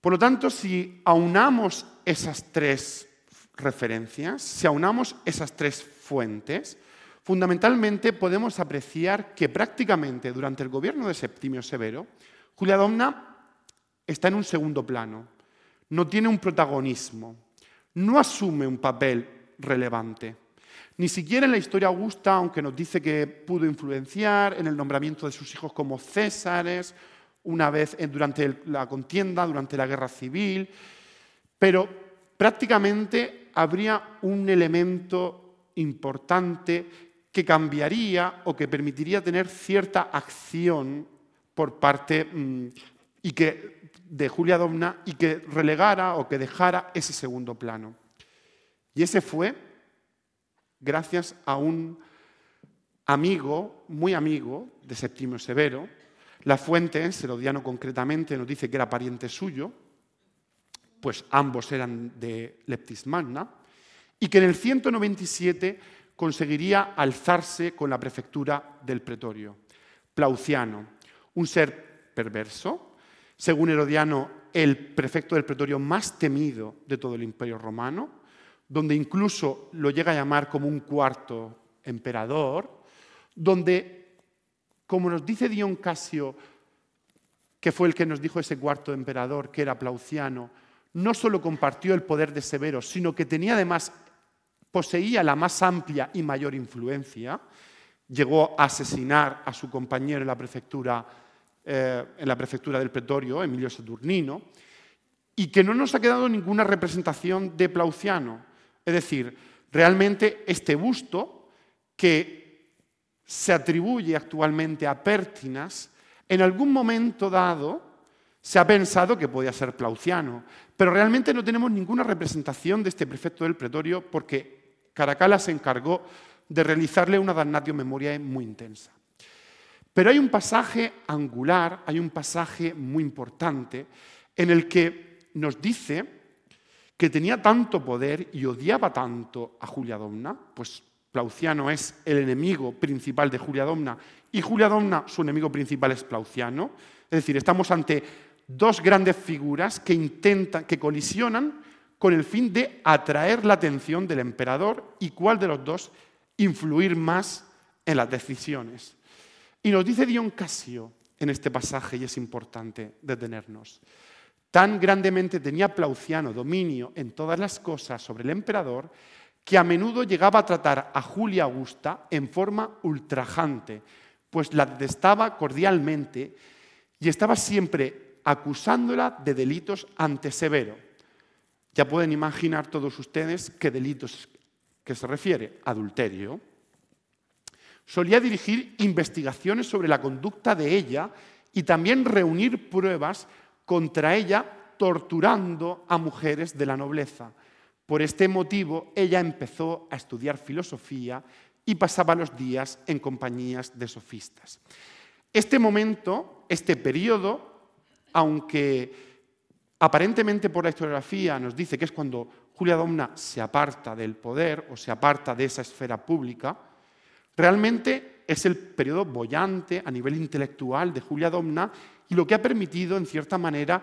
A: Por lo tanto, si aunamos esas tres referencias, si aunamos esas tres fuentes, fundamentalmente podemos apreciar que prácticamente durante el gobierno de Septimio Severo, Julia Domna está en un segundo plano, no tiene un protagonismo, no asume un papel relevante. Ni siquiera en la historia augusta, aunque nos dice que pudo influenciar en el nombramiento de sus hijos como césares, una vez durante la contienda, durante la guerra civil, pero prácticamente habría un elemento importante que cambiaría o que permitiría tener cierta acción por parte mm, y que, de Julia Domna y que relegara o que dejara ese segundo plano. Y ese fue gracias a un amigo, muy amigo, de Septimio Severo. La fuente, Serodiano concretamente, nos dice que era pariente suyo, pues ambos eran de Leptis Magna, y que en el 197 conseguiría alzarse con la prefectura del pretorio. Plauciano, un ser perverso, según Herodiano, el prefecto del pretorio más temido de todo el imperio romano, donde incluso lo llega a llamar como un cuarto emperador, donde, como nos dice Dion Casio, que fue el que nos dijo ese cuarto emperador, que era Plauciano, no solo compartió el poder de Severo, sino que tenía además, poseía la más amplia y mayor influencia, llegó a asesinar a su compañero en la prefectura, eh, en la prefectura del Pretorio, Emilio Saturnino, y que no nos ha quedado ninguna representación de Plauciano. Es decir, realmente este busto que se atribuye actualmente a Pértinas, en algún momento dado se ha pensado que podía ser Plauciano, pero realmente no tenemos ninguna representación de este prefecto del pretorio porque Caracalla se encargó de realizarle una damnatio memoriae muy intensa. Pero hay un pasaje angular, hay un pasaje muy importante en el que nos dice que tenía tanto poder y odiaba tanto a Julia Domna, pues Plauciano es el enemigo principal de Julia Domna y Julia Domna su enemigo principal es Plauciano, es decir, estamos ante dos grandes figuras que intentan, que colisionan con el fin de atraer la atención del emperador y cuál de los dos influir más en las decisiones. Y nos dice Dion Casio en este pasaje, y es importante detenernos. Tan grandemente tenía Plauciano dominio en todas las cosas sobre el emperador que a menudo llegaba a tratar a Julia Augusta en forma ultrajante, pues la detestaba cordialmente y estaba siempre acusándola de delitos ante severo. Ya pueden imaginar todos ustedes qué delitos que se refiere, adulterio. Solía dirigir investigaciones sobre la conducta de ella y también reunir pruebas contra ella torturando a mujeres de la nobleza. Por este motivo, ella empezó a estudiar filosofía y pasaba los días en compañías de sofistas. Este momento, este periodo, aunque aparentemente por la historiografía nos dice que es cuando Julia Domna se aparta del poder o se aparta de esa esfera pública, realmente es el periodo bollante a nivel intelectual de Julia Domna y lo que ha permitido, en cierta manera,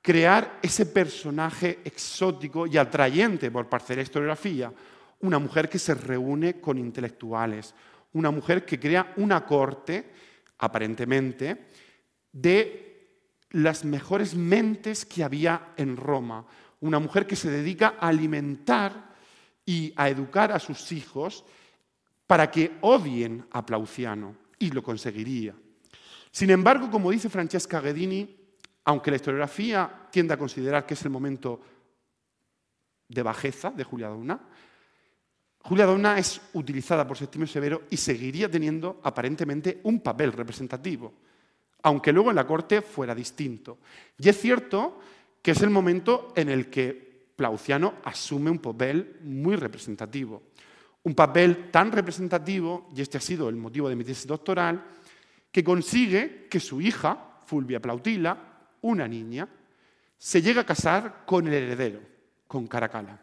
A: crear ese personaje exótico y atrayente por parte de la historiografía. Una mujer que se reúne con intelectuales, una mujer que crea una corte, aparentemente, de las mejores mentes que había en Roma. Una mujer que se dedica a alimentar y a educar a sus hijos para que odien a Plauciano, y lo conseguiría. Sin embargo, como dice Francesca Ghedini, aunque la historiografía tiende a considerar que es el momento de bajeza de Julia Duna, Julia Duna es utilizada por Septimio Severo y seguiría teniendo aparentemente un papel representativo, aunque luego en la corte fuera distinto. Y es cierto que es el momento en el que Plauciano asume un papel muy representativo. Un papel tan representativo, y este ha sido el motivo de mi tesis doctoral, que consigue que su hija, Fulvia Plautila, una niña, se llegue a casar con el heredero, con Caracala.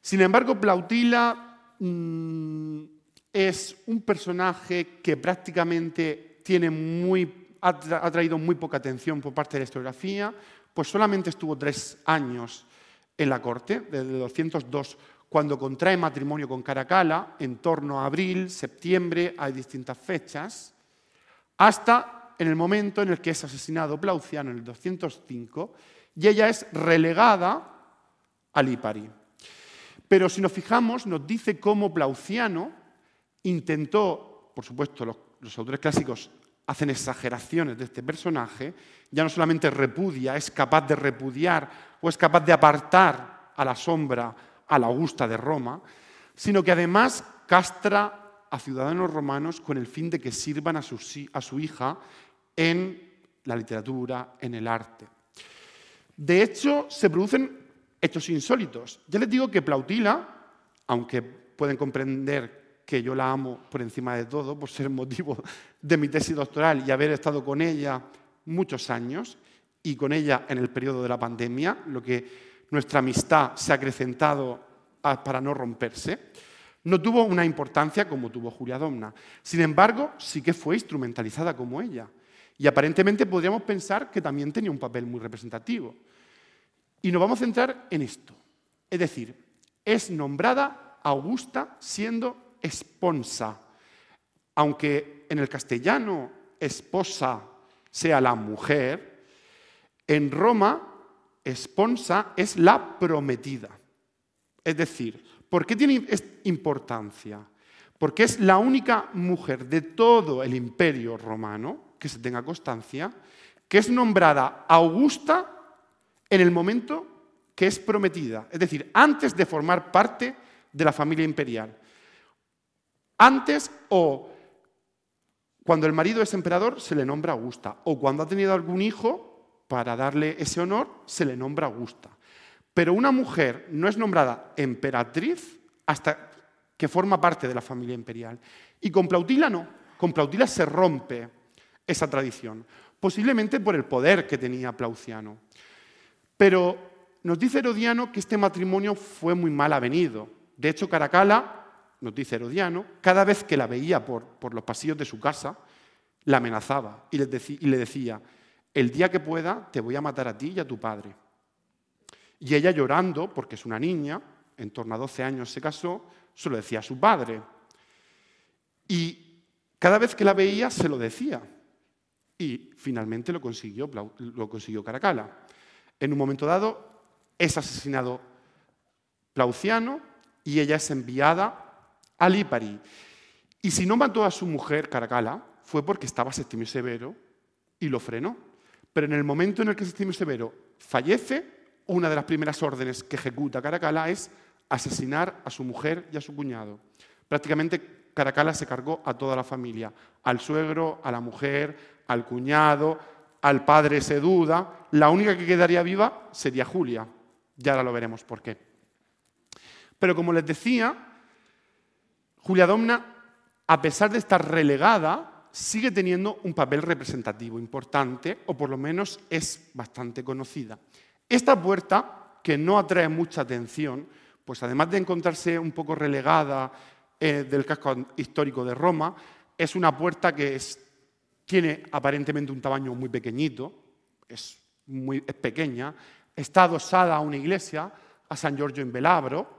A: Sin embargo, Plautila mm, es un personaje que prácticamente tiene muy, ha, ha traído muy poca atención por parte de la historiografía, pues solamente estuvo tres años en la corte, desde 202 cuando contrae matrimonio con Caracala, en torno a abril, septiembre, hay distintas fechas, hasta en el momento en el que es asesinado Plauciano en el 205 y ella es relegada a Lipari. Pero si nos fijamos, nos dice cómo Plauciano intentó, por supuesto, los autores clásicos hacen exageraciones de este personaje, ya no solamente repudia, es capaz de repudiar o es capaz de apartar a la sombra a la Augusta de Roma, sino que además castra a ciudadanos romanos con el fin de que sirvan a su, hija en la literatura, en el arte. De hecho, se producen hechos insólitos. Ya les digo que Plautila, aunque pueden comprender que yo la amo por encima de todo, por ser motivo de mi tesis doctoral y haber estado con ella muchos años, y con ella en el periodo de la pandemia, lo que nuestra amistad se ha acrecentado para no romperse, no tuvo una importancia como tuvo Julia Domna. Sin embargo, sí que fue instrumentalizada como ella. Y aparentemente podríamos pensar que también tenía un papel muy representativo. Y nos vamos a centrar en esto. Es decir, es nombrada Augusta siendo esponsa, aunque en el castellano esposa sea la mujer, en Roma esponsa es la prometida. Es decir, ¿por qué tiene importancia? Porque es la única mujer de todo el imperio romano, que se tenga constancia, que es nombrada Augusta en el momento que es prometida, es decir, antes de formar parte de la familia imperial. Antes o cuando el marido es emperador se le nombra Augusta, o cuando ha tenido algún hijo para darle ese honor, se le nombra Augusta. Pero una mujer no es nombrada emperatriz hasta que forma parte de la familia imperial. Y con Plautila no, con Plautila se rompe esa tradición, posiblemente por el poder que tenía Plauciano. Pero nos dice Herodiano que este matrimonio fue muy mal avenido. De hecho, Caracala, nos dice Herodiano, cada vez que la veía por, por los pasillos de su casa, la amenazaba y le decía, el día que pueda te voy a matar a ti y a tu padre. Y ella llorando, porque es una niña, en torno a 12 años se casó, se lo decía a su padre. Y cada vez que la veía se lo decía. Y finalmente lo consiguió, lo consiguió Caracala. En un momento dado es asesinado Plauciano y ella es enviada a Lípari. Y si no mató a su mujer Caracala, fue porque estaba Septimio Severo y lo frenó. Pero en el momento en el que estima Severo fallece, una de las primeras órdenes que ejecuta Caracala es asesinar a su mujer y a su cuñado. Prácticamente Caracala se cargó a toda la familia, al suegro, a la mujer, al cuñado, al padre se duda. La única que quedaría viva sería Julia. Y ahora lo veremos por qué. Pero como les decía, Julia Domna, a pesar de estar relegada, sigue teniendo un papel representativo importante, o por lo menos es bastante conocida. Esta puerta, que no atrae mucha atención, pues además de encontrarse un poco relegada eh, del casco histórico de Roma, es una puerta que tiene aparentemente un tamaño muy pequeñito, es, muy, pequeña, está adosada a una iglesia, a San Giorgio in Velabro,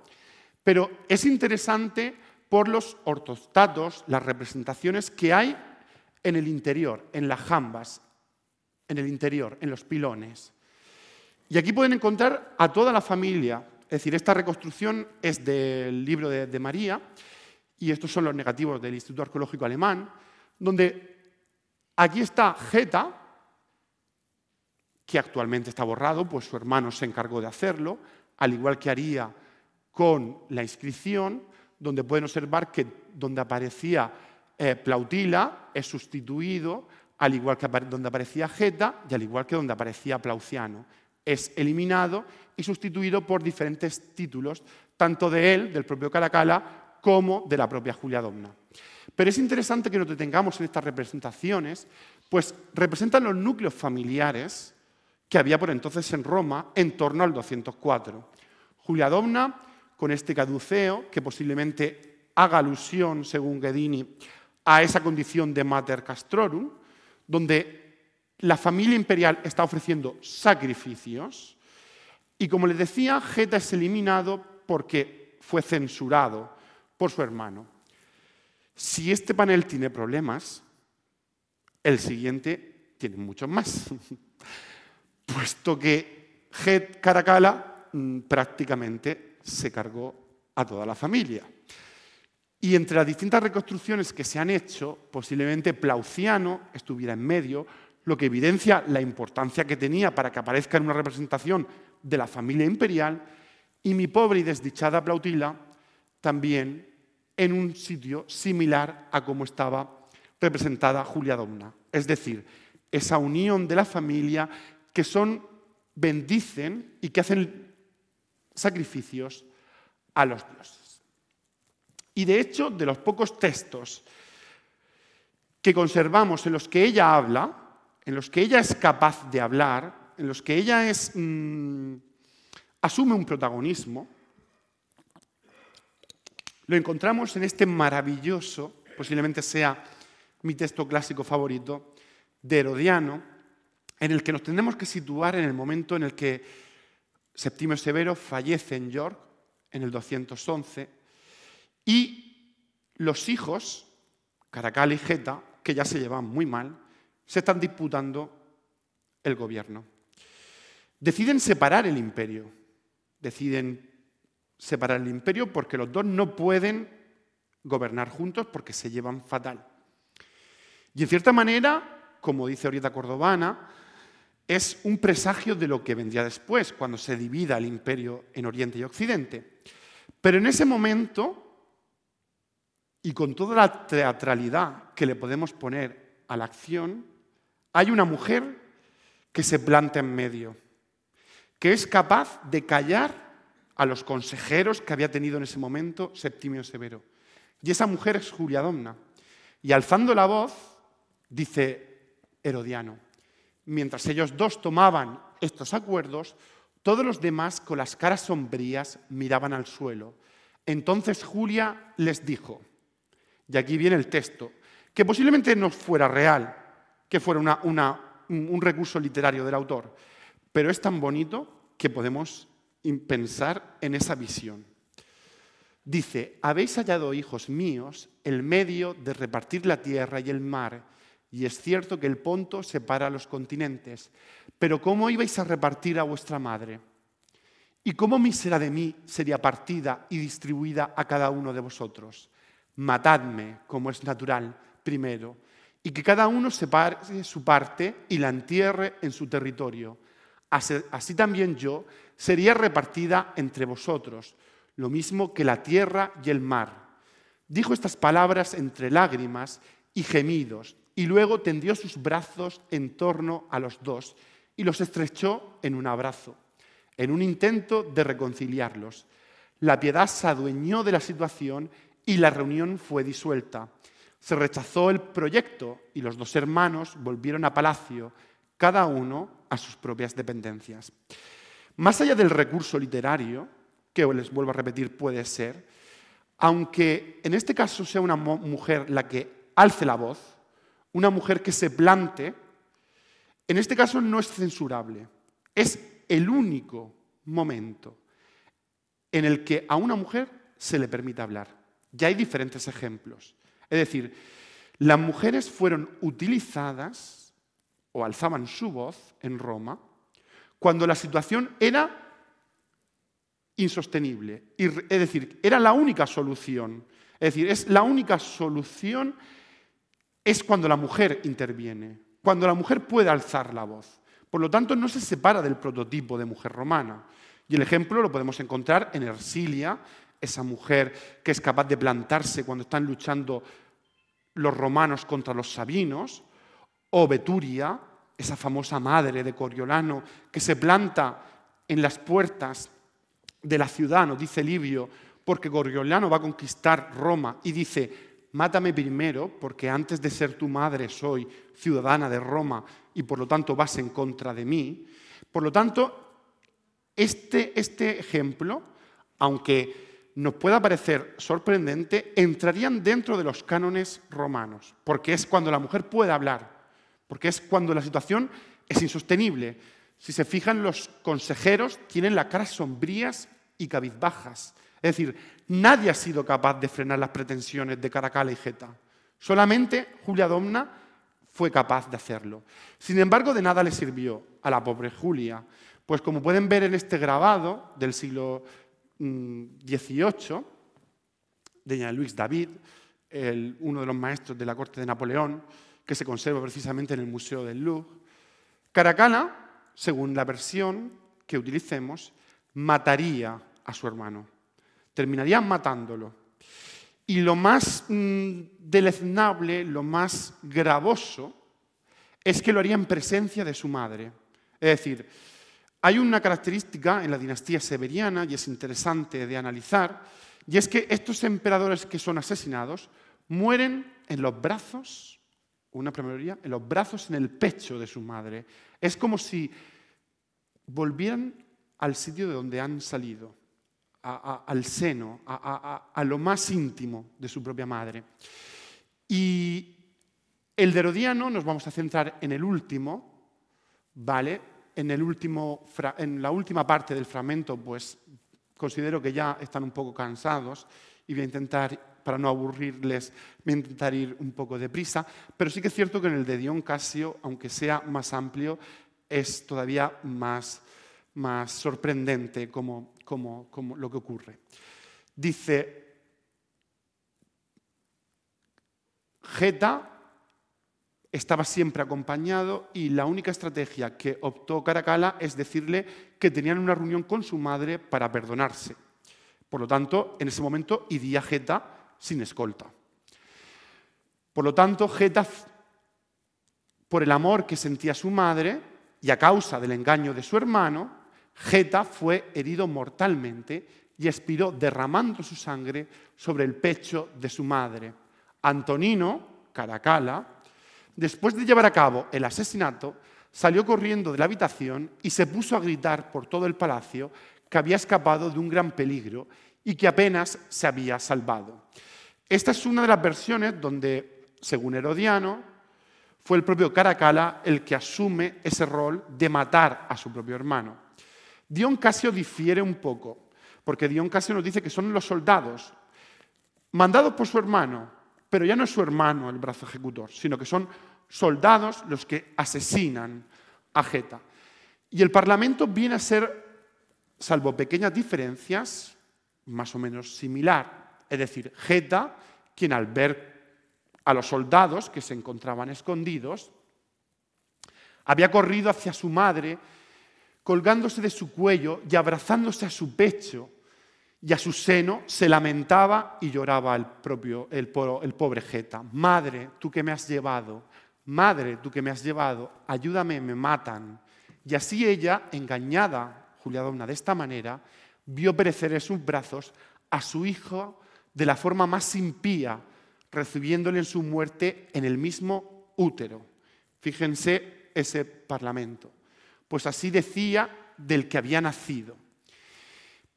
A: pero es interesante por los ortostatos, las representaciones que hay en el interior, en las jambas, en el interior, en los pilones. Y aquí pueden encontrar a toda la familia. Es decir, esta reconstrucción es del libro de, María y estos son los negativos del Instituto Arqueológico Alemán, donde aquí está Geta, que actualmente está borrado, pues su hermano se encargó de hacerlo, al igual que haría con la inscripción, donde pueden observar que donde aparecía eh, Plautila es sustituido, al igual que donde aparecía Geta y al igual que donde aparecía Plauciano. Es eliminado y sustituido por diferentes títulos, tanto de él, del propio Caracala, como de la propia Julia Domna. Pero es interesante que nos detengamos en estas representaciones, pues representan los núcleos familiares que había por entonces en Roma en torno al 204. Julia Domna, con este caduceo, que posiblemente haga alusión, según Guedini, a esa condición de Mater Castrorum, donde la familia imperial está ofreciendo sacrificios y como les decía, Geta es eliminado porque fue censurado por su hermano. Si este panel tiene problemas, el siguiente tiene muchos más, puesto que Jeth Caracala mm, prácticamente se cargó a toda la familia. Y entre las distintas reconstrucciones que se han hecho, posiblemente Plauciano estuviera en medio, lo que evidencia la importancia que tenía para que aparezca en una representación de la familia imperial, y mi pobre y desdichada Plautila también en un sitio similar a como estaba representada Julia Domna. Es decir, esa unión de la familia que son, bendicen y que hacen sacrificios a los dioses. Y de hecho, de los pocos textos que conservamos en los que ella habla, en los que ella es capaz de hablar, en los que ella es, mm, asume un protagonismo, lo encontramos en este maravilloso, posiblemente sea mi texto clásico favorito, de Herodiano, en el que nos tenemos que situar en el momento en el que Septimio Severo fallece en York en el 211 y los hijos, Caracal y Geta, que ya se llevan muy mal, se están disputando el gobierno. Deciden separar el imperio. Deciden separar el imperio porque los dos no pueden gobernar juntos porque se llevan fatal. Y en cierta manera, como dice ahorita Cordobana, es un presagio de lo que vendría después, cuando se divida el imperio en Oriente y Occidente. Pero en ese momento y con toda la teatralidad que le podemos poner a la acción, hay una mujer que se planta en medio, que es capaz de callar a los consejeros que había tenido en ese momento Septimio Severo. Y esa mujer es Julia Domna. Y alzando la voz, dice Herodiano, mientras ellos dos tomaban estos acuerdos, todos los demás con las caras sombrías miraban al suelo. Entonces Julia les dijo, y aquí viene el texto, que posiblemente no fuera real, que fuera un recurso literario del autor, pero es tan bonito que podemos pensar en esa visión. Dice, habéis hallado, hijos míos, el medio de repartir la tierra y el mar, y es cierto que el ponto separa los continentes, pero ¿cómo ibais a repartir a vuestra madre? ¿Y cómo misera de mí sería partida y distribuida a cada uno de vosotros? matadme como es natural primero, y que cada uno separe su parte y la entierre en su territorio. Así también yo sería repartida entre vosotros, lo mismo que la tierra y el mar. Dijo estas palabras entre lágrimas y gemidos, y luego tendió sus brazos en torno a los dos y los estrechó en un abrazo, en un intento de reconciliarlos. La piedad se adueñó de la situación y la reunión fue disuelta. Se rechazó el proyecto y los dos hermanos volvieron a Palacio, cada uno a sus propias dependencias. Más allá del recurso literario, que les vuelvo a repetir puede ser, aunque en este caso sea una mujer la que alce la voz, una mujer que se plante, en este caso no es censurable. Es el único momento en el que a una mujer se le permite hablar. Ya hay diferentes ejemplos. Es decir, las mujeres fueron utilizadas o alzaban su voz en Roma cuando la situación era insostenible. Es decir, era la única solución. Es decir, es la única solución es cuando la mujer interviene, cuando la mujer puede alzar la voz. Por lo tanto, no se separa del prototipo de mujer romana. Y el ejemplo lo podemos encontrar en Ersilia, esa mujer que es capaz de plantarse cuando están luchando los romanos contra los sabinos, o Beturia, esa famosa madre de Coriolano que se planta en las puertas de la ciudad, nos dice Livio, porque Coriolano va a conquistar Roma y dice, mátame primero porque antes de ser tu madre soy ciudadana de Roma y por lo tanto vas en contra de mí. Por lo tanto, este, este ejemplo, aunque nos pueda parecer sorprendente, entrarían dentro de los cánones romanos, porque es cuando la mujer puede hablar, porque es cuando la situación es insostenible. Si se fijan, los consejeros tienen la cara sombrías y cabizbajas. Es decir, nadie ha sido capaz de frenar las pretensiones de Caracalla y Jeta. Solamente Julia Domna fue capaz de hacerlo. Sin embargo, de nada le sirvió a la pobre Julia, pues como pueden ver en este grabado del siglo 18, de Luis David, uno de los maestros de la corte de Napoleón, que se conserva precisamente en el Museo del Louvre. Caracana, según la versión que utilicemos, mataría a su hermano. Terminaría matándolo. Y lo más mm, deleznable, lo más gravoso, es que lo haría en presencia de su madre. Es decir, hay una característica en la dinastía severiana, y es interesante de analizar, y es que estos emperadores que son asesinados mueren en los brazos, una primera en los brazos, en el pecho de su madre. Es como si volvieran al sitio de donde han salido, al seno, a, a, lo más íntimo de su propia madre. Y el de Herodiano, nos vamos a centrar en el último, ¿vale? en, la última parte del fragmento, pues considero que ya están un poco cansados y voy a intentar, para no aburrirles, voy a intentar ir un poco deprisa, pero sí que es cierto que en el de Dion Casio, aunque sea más amplio, es todavía más, más sorprendente como, como, como lo que ocurre. Dice, Geta estaba siempre acompañado y la única estrategia que optó Caracala es decirle que tenían una reunión con su madre para perdonarse. Por lo tanto, en ese momento iría Geta sin escolta. Por lo tanto, Geta, por el amor que sentía su madre y a causa del engaño de su hermano, Geta fue herido mortalmente y expiró derramando su sangre sobre el pecho de su madre. Antonino, Caracala Después de llevar a cabo el asesinato, salió corriendo de la habitación y se puso a gritar por todo el palacio que había escapado de un gran peligro y que apenas se había salvado. Esta es una de las versiones donde, según Herodiano, fue el propio Caracalla el que asume ese rol de matar a su propio hermano. Dion Casio difiere un poco, porque Dion Casio nos dice que son los soldados, mandados por su hermano, pero ya no es su hermano el brazo ejecutor, sino que son soldados los que asesinan a Geta. Y el Parlamento viene a ser, salvo pequeñas diferencias, más o menos similar. Es decir, Geta, quien al ver a los soldados que se encontraban escondidos, había corrido hacia su madre, colgándose de su cuello y abrazándose a su pecho y a su seno se lamentaba y lloraba el, propio, el, el pobre Jeta. Madre, tú que me has llevado, madre, tú que me has llevado, ayúdame, me matan. Y así ella, engañada, Julia Donna, de esta manera, vio perecer en sus brazos a su hijo de la forma más impía, recibiéndole en su muerte en el mismo útero. Fíjense ese parlamento. Pues así decía del que había nacido.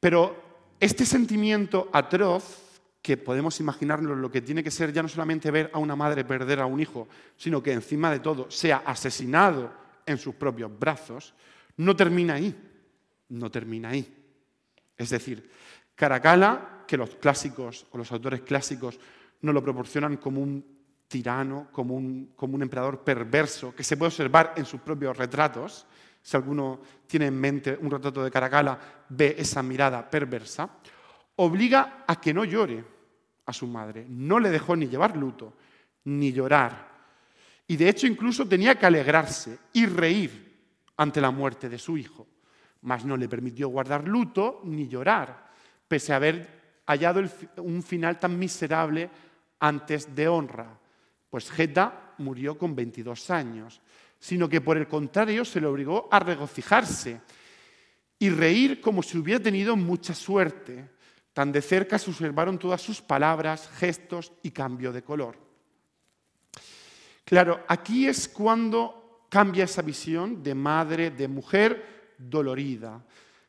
A: Pero este sentimiento atroz, que podemos imaginarnos lo que tiene que ser ya no solamente ver a una madre perder a un hijo, sino que encima de todo sea asesinado en sus propios brazos, no termina ahí, no termina ahí. Es decir, Caracalla, que los clásicos o los autores clásicos nos lo proporcionan como un tirano, como un, como un emperador perverso, que se puede observar en sus propios retratos, si alguno tiene en mente un retrato de Caracala, ve esa mirada perversa, obliga a que no llore a su madre. No le dejó ni llevar luto, ni llorar. Y de hecho incluso tenía que alegrarse y reír ante la muerte de su hijo. Mas no le permitió guardar luto ni llorar, pese a haber hallado un final tan miserable antes de honra. Pues Geta murió con 22 años sino que por el contrario se le obligó a regocijarse y reír como si hubiera tenido mucha suerte. Tan de cerca se observaron todas sus palabras, gestos y cambio de color. Claro, aquí es cuando cambia esa visión de madre, de mujer dolorida.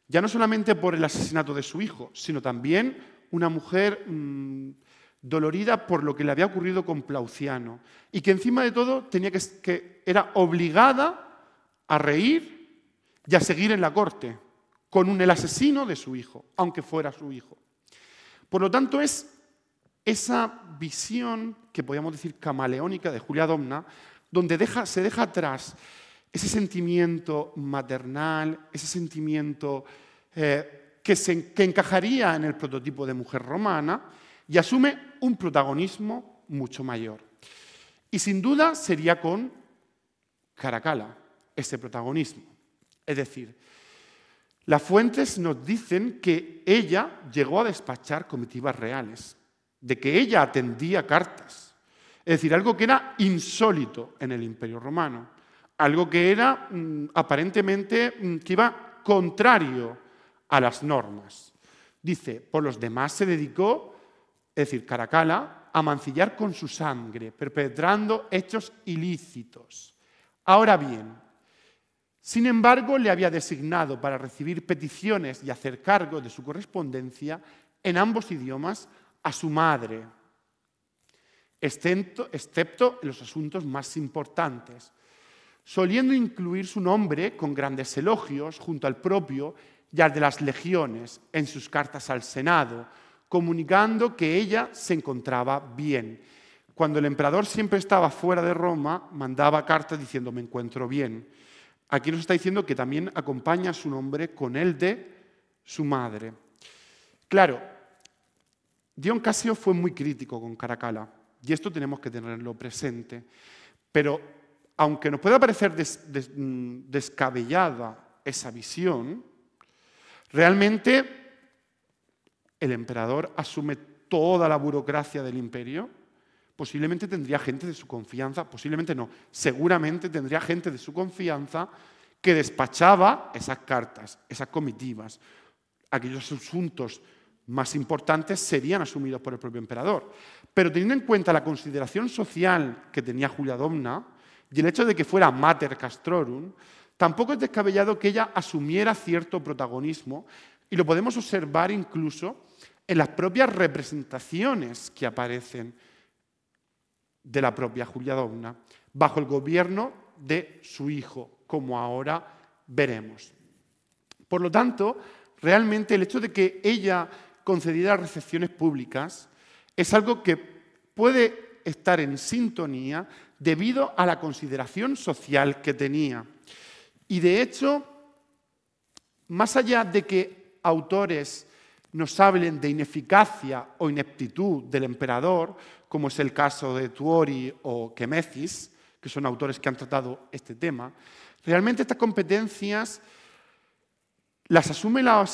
A: Ya no solamente por el asesinato de su hijo, sino también una mujer mm, dolorida por lo que le había ocurrido con Plauciano y que encima de todo tenía era obligada a reír y a seguir en la corte con el asesino de su hijo, aunque fuera su hijo. Por lo tanto, es esa visión que podríamos decir camaleónica de Julia Domna, donde se deja atrás ese sentimiento maternal, ese sentimiento eh, que, se, que encajaría en el prototipo de mujer romana, y asume un protagonismo mucho mayor. Y sin duda sería con Caracalla ese protagonismo. Es decir, las fuentes nos dicen que ella llegó a despachar comitivas reales, de que ella atendía cartas. Es decir, algo que era insólito en el Imperio Romano, algo que era mm, aparentemente mm, que iba contrario a las normas. Dice, por los demás se dedicó es decir, Caracala, a mancillar con su sangre, perpetrando hechos ilícitos. Ahora bien, sin embargo, le había designado para recibir peticiones y hacer cargo de su correspondencia en ambos idiomas a su madre, excepto en los asuntos más importantes, soliendo incluir su nombre con grandes elogios junto al propio y al de las legiones en sus cartas al Senado, comunicando que ella se encontraba bien. Cuando el emperador siempre estaba fuera de Roma, mandaba cartas diciendo me encuentro bien. Aquí nos está diciendo que también acompaña su nombre con el de su madre. Claro, Dion Casio fue muy crítico con Caracalla y esto tenemos que tenerlo presente. Pero aunque nos pueda parecer mm, descabellada esa visión, realmente el emperador asume toda la burocracia del imperio, posiblemente tendría gente de su confianza, posiblemente no, seguramente tendría gente de su confianza que despachaba esas cartas, esas comitivas. Aquellos asuntos más importantes serían asumidos por el propio emperador. Pero teniendo en cuenta la consideración social que tenía Julia Domna y el hecho de que fuera mater castrorum, tampoco es descabellado que ella asumiera cierto protagonismo y lo podemos observar incluso en las propias representaciones que aparecen de la propia Julia Domna bajo el gobierno de su hijo, como ahora veremos. Por lo tanto, realmente el hecho de que ella concediera recepciones públicas es algo que puede estar en sintonía debido a la consideración social que tenía. Y de hecho, más allá de que autores nos hablen de ineficacia o ineptitud del emperador, como es el caso de Tuori o Kemecis, que son autores que han tratado este tema, realmente estas competencias las asume la,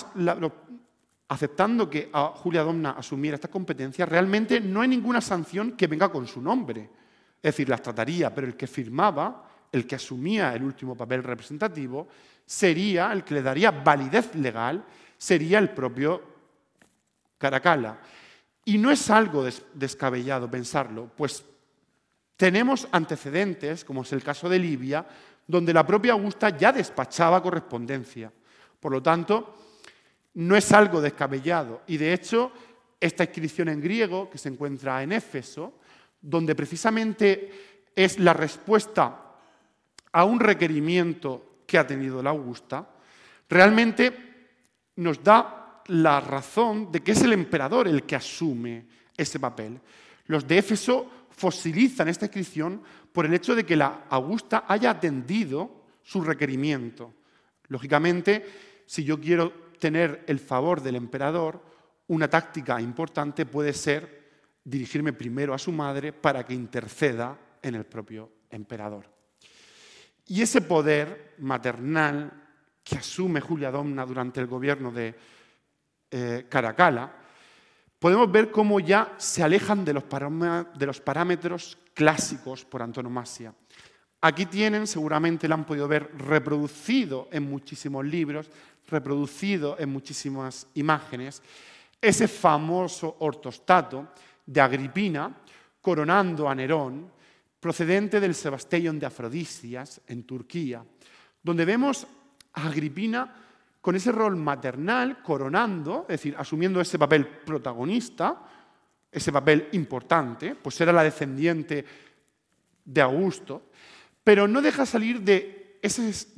A: aceptando que a Julia Domna asumiera estas competencias, realmente no hay ninguna sanción que venga con su nombre. Es decir, las trataría, pero el que firmaba, el que asumía el último papel representativo, sería el que le daría validez legal sería el propio Caracalla. Y no es algo descabellado pensarlo, pues tenemos antecedentes, como es el caso de Libia, donde la propia Augusta ya despachaba correspondencia. Por lo tanto, no es algo descabellado. Y de hecho, esta inscripción en griego, que se encuentra en Éfeso, donde precisamente es la respuesta a un requerimiento que ha tenido la Augusta, realmente nos da la razón de que es el emperador el que asume ese papel. Los de Éfeso fosilizan esta inscripción por el hecho de que la Augusta haya atendido su requerimiento. Lógicamente, si yo quiero tener el favor del emperador, una táctica importante puede ser dirigirme primero a su madre para que interceda en el propio emperador. Y ese poder maternal que asume Julia Domna durante el gobierno de eh, Caracalla, podemos ver cómo ya se alejan de los, parámetros clásicos por antonomasia. Aquí tienen, seguramente lo han podido ver reproducido en muchísimos libros, reproducido en muchísimas imágenes, ese famoso ortostato de Agripina coronando a Nerón, procedente del Sebastellón de Afrodisias, en Turquía, donde vemos Agripina con ese rol maternal, coronando, es decir, asumiendo ese papel protagonista, ese papel importante, pues era la descendiente de Augusto, pero no deja salir de, ese,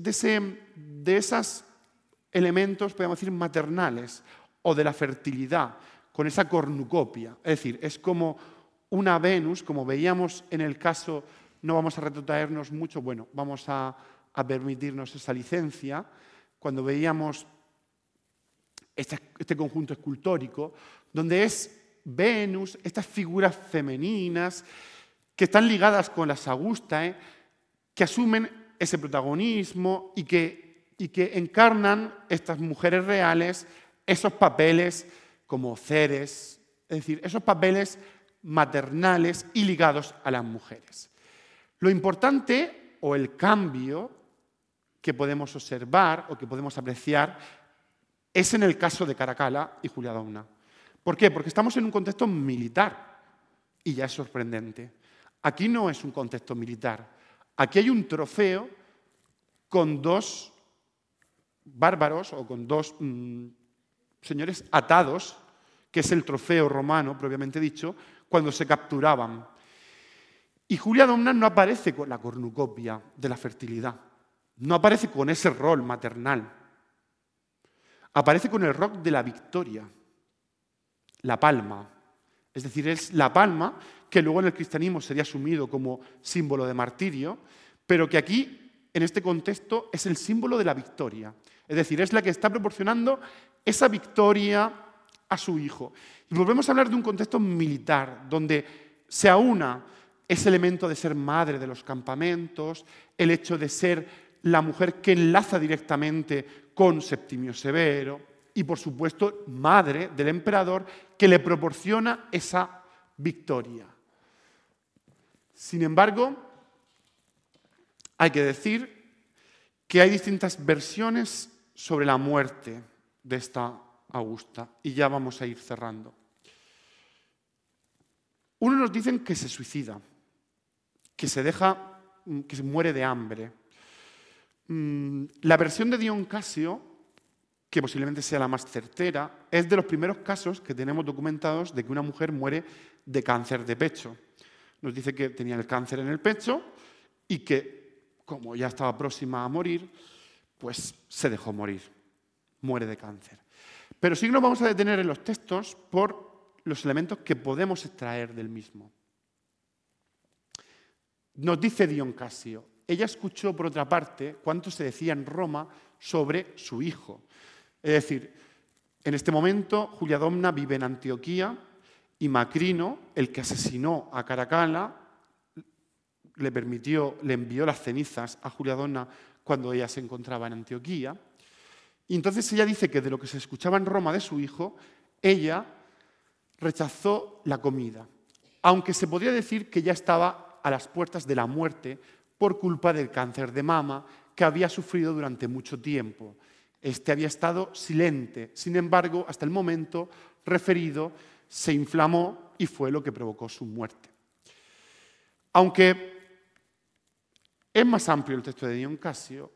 A: de esos elementos, podemos decir, maternales o de la fertilidad, con esa cornucopia. Es decir, es como una Venus, como veíamos en el caso, no vamos a retrotraernos mucho, bueno, vamos a a permitirnos esa licencia, cuando veíamos este, conjunto escultórico, donde es Venus, estas figuras femeninas que están ligadas con las Augustae, ¿eh? que asumen ese protagonismo y que, y que encarnan estas mujeres reales, esos papeles como Ceres, es decir, esos papeles maternales y ligados a las mujeres. Lo importante o el cambio que podemos observar o que podemos apreciar es en el caso de Caracalla y Julia Domna. ¿Por qué? Porque estamos en un contexto militar y ya es sorprendente. Aquí no es un contexto militar. Aquí hay un trofeo con dos bárbaros o con dos mm, señores atados, que es el trofeo romano, propiamente dicho, cuando se capturaban. Y Julia Domna no aparece con la cornucopia de la fertilidad. No aparece con ese rol maternal. Aparece con el rock de la victoria, la palma. Es decir, es la palma que luego en el cristianismo sería asumido como símbolo de martirio, pero que aquí, en este contexto, es el símbolo de la victoria. Es decir, es la que está proporcionando esa victoria a su hijo. Y volvemos a hablar de un contexto militar, donde se aúna ese elemento de ser madre de los campamentos, el hecho de ser la mujer que enlaza directamente con Septimio Severo y, por supuesto, madre del emperador que le proporciona esa victoria. Sin embargo, hay que decir que hay distintas versiones sobre la muerte de esta Augusta y ya vamos a ir cerrando. Uno nos dicen que se suicida, que se deja, que se muere de hambre Mm, la versión de Dion Casio, que posiblemente sea la más certera, es de los primeros casos que tenemos documentados de que una mujer muere de cáncer de pecho. Nos dice que tenía el cáncer en el pecho y que, como ya estaba próxima a morir, pues se dejó morir, muere de cáncer. Pero sí nos vamos a detener en los textos por los elementos que podemos extraer del mismo. Nos dice Dion Casio, ella escuchó, por otra parte, cuánto se decía en Roma sobre su hijo. Es decir, en este momento Julia Domna vive en Antioquía y Macrino, el que asesinó a Caracalla, le permitió, le envió las cenizas a Julia Domna cuando ella se encontraba en Antioquía. Y entonces ella dice que de lo que se escuchaba en Roma de su hijo, ella rechazó la comida, aunque se podría decir que ya estaba a las puertas de la muerte por culpa del cáncer de mama que había sufrido durante mucho tiempo. Este había estado silente, sin embargo, hasta el momento referido, se inflamó y fue lo que provocó su muerte. Aunque es más amplio el texto de Dion Casio,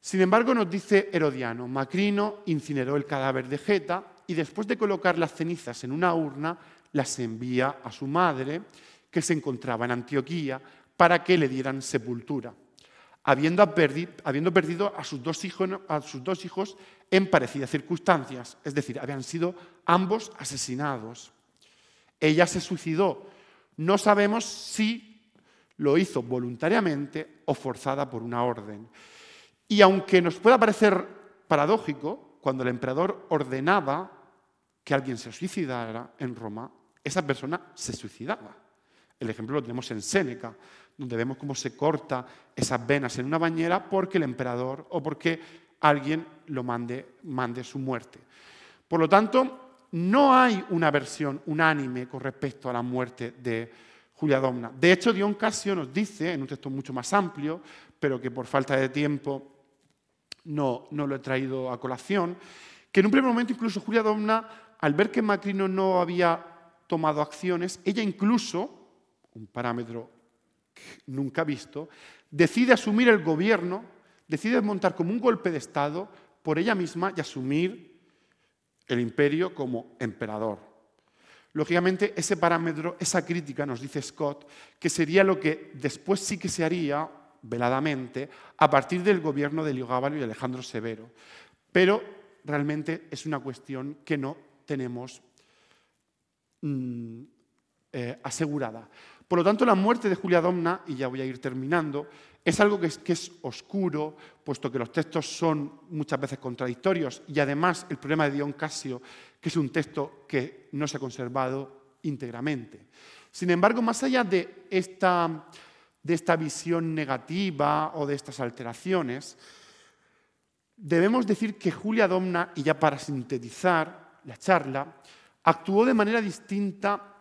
A: sin embargo nos dice Herodiano, Macrino incineró el cadáver de Geta y después de colocar las cenizas en una urna, las envía a su madre, que se encontraba en Antioquía, para que le dieran sepultura, habiendo, habiendo perdido a sus, dos hijos, a sus dos hijos en parecidas circunstancias, es decir, habían sido ambos asesinados. Ella se suicidó. No sabemos si lo hizo voluntariamente o forzada por una orden. Y aunque nos pueda parecer paradójico, cuando el emperador ordenaba que alguien se suicidara en Roma, esa persona se suicidaba. El ejemplo lo tenemos en Séneca donde vemos cómo se corta esas venas en una bañera porque el emperador o porque alguien lo mande, mande su muerte. Por lo tanto, no hay una versión unánime con respecto a la muerte de Julia Domna. De hecho, Dion Casio nos dice, en un texto mucho más amplio, pero que por falta de tiempo no, no lo he traído a colación, que en un primer momento incluso Julia Domna, al ver que Macrino no había tomado acciones, ella incluso, un parámetro nunca visto, decide asumir el gobierno, decide montar como un golpe de Estado por ella misma y asumir el imperio como emperador. Lógicamente, ese parámetro, esa crítica, nos dice Scott, que sería lo que después sí que se haría, veladamente, a partir del gobierno de Ligábalo y Alejandro Severo. Pero realmente es una cuestión que no tenemos mm, eh, asegurada. Por lo tanto, la muerte de Julia Domna, y ya voy a ir terminando, es algo que es, oscuro, puesto que los textos son muchas veces contradictorios, y además el problema de Dion Casio, que es un texto que no se ha conservado íntegramente. Sin embargo, más allá de esta, de esta visión negativa o de estas alteraciones, debemos decir que Julia Domna, y ya para sintetizar la charla, actuó de manera distinta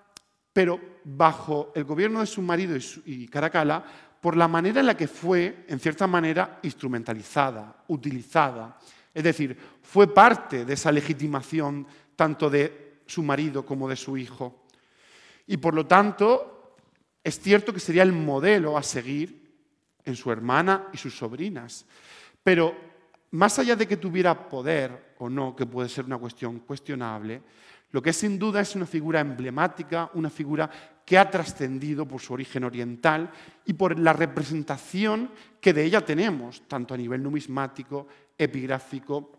A: pero bajo el gobierno de su marido y, Caracalla, por la manera en la que fue, en cierta manera, instrumentalizada, utilizada. Es decir, fue parte de esa legitimación tanto de su marido como de su hijo. Y por lo tanto, es cierto que sería el modelo a seguir en su hermana y sus sobrinas. Pero más allá de que tuviera poder o no, que puede ser una cuestión cuestionable, lo que sin duda es una figura emblemática, una figura que ha trascendido por su origen oriental y por la representación que de ella tenemos, tanto a nivel numismático, epigráfico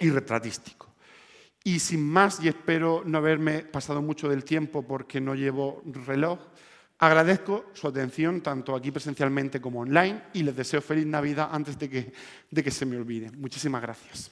A: y retratístico. Y sin más, y espero no haberme pasado mucho del tiempo porque no llevo reloj, agradezco su atención tanto aquí presencialmente como online y les deseo feliz Navidad antes de que, de que se me olvide. Muchísimas gracias.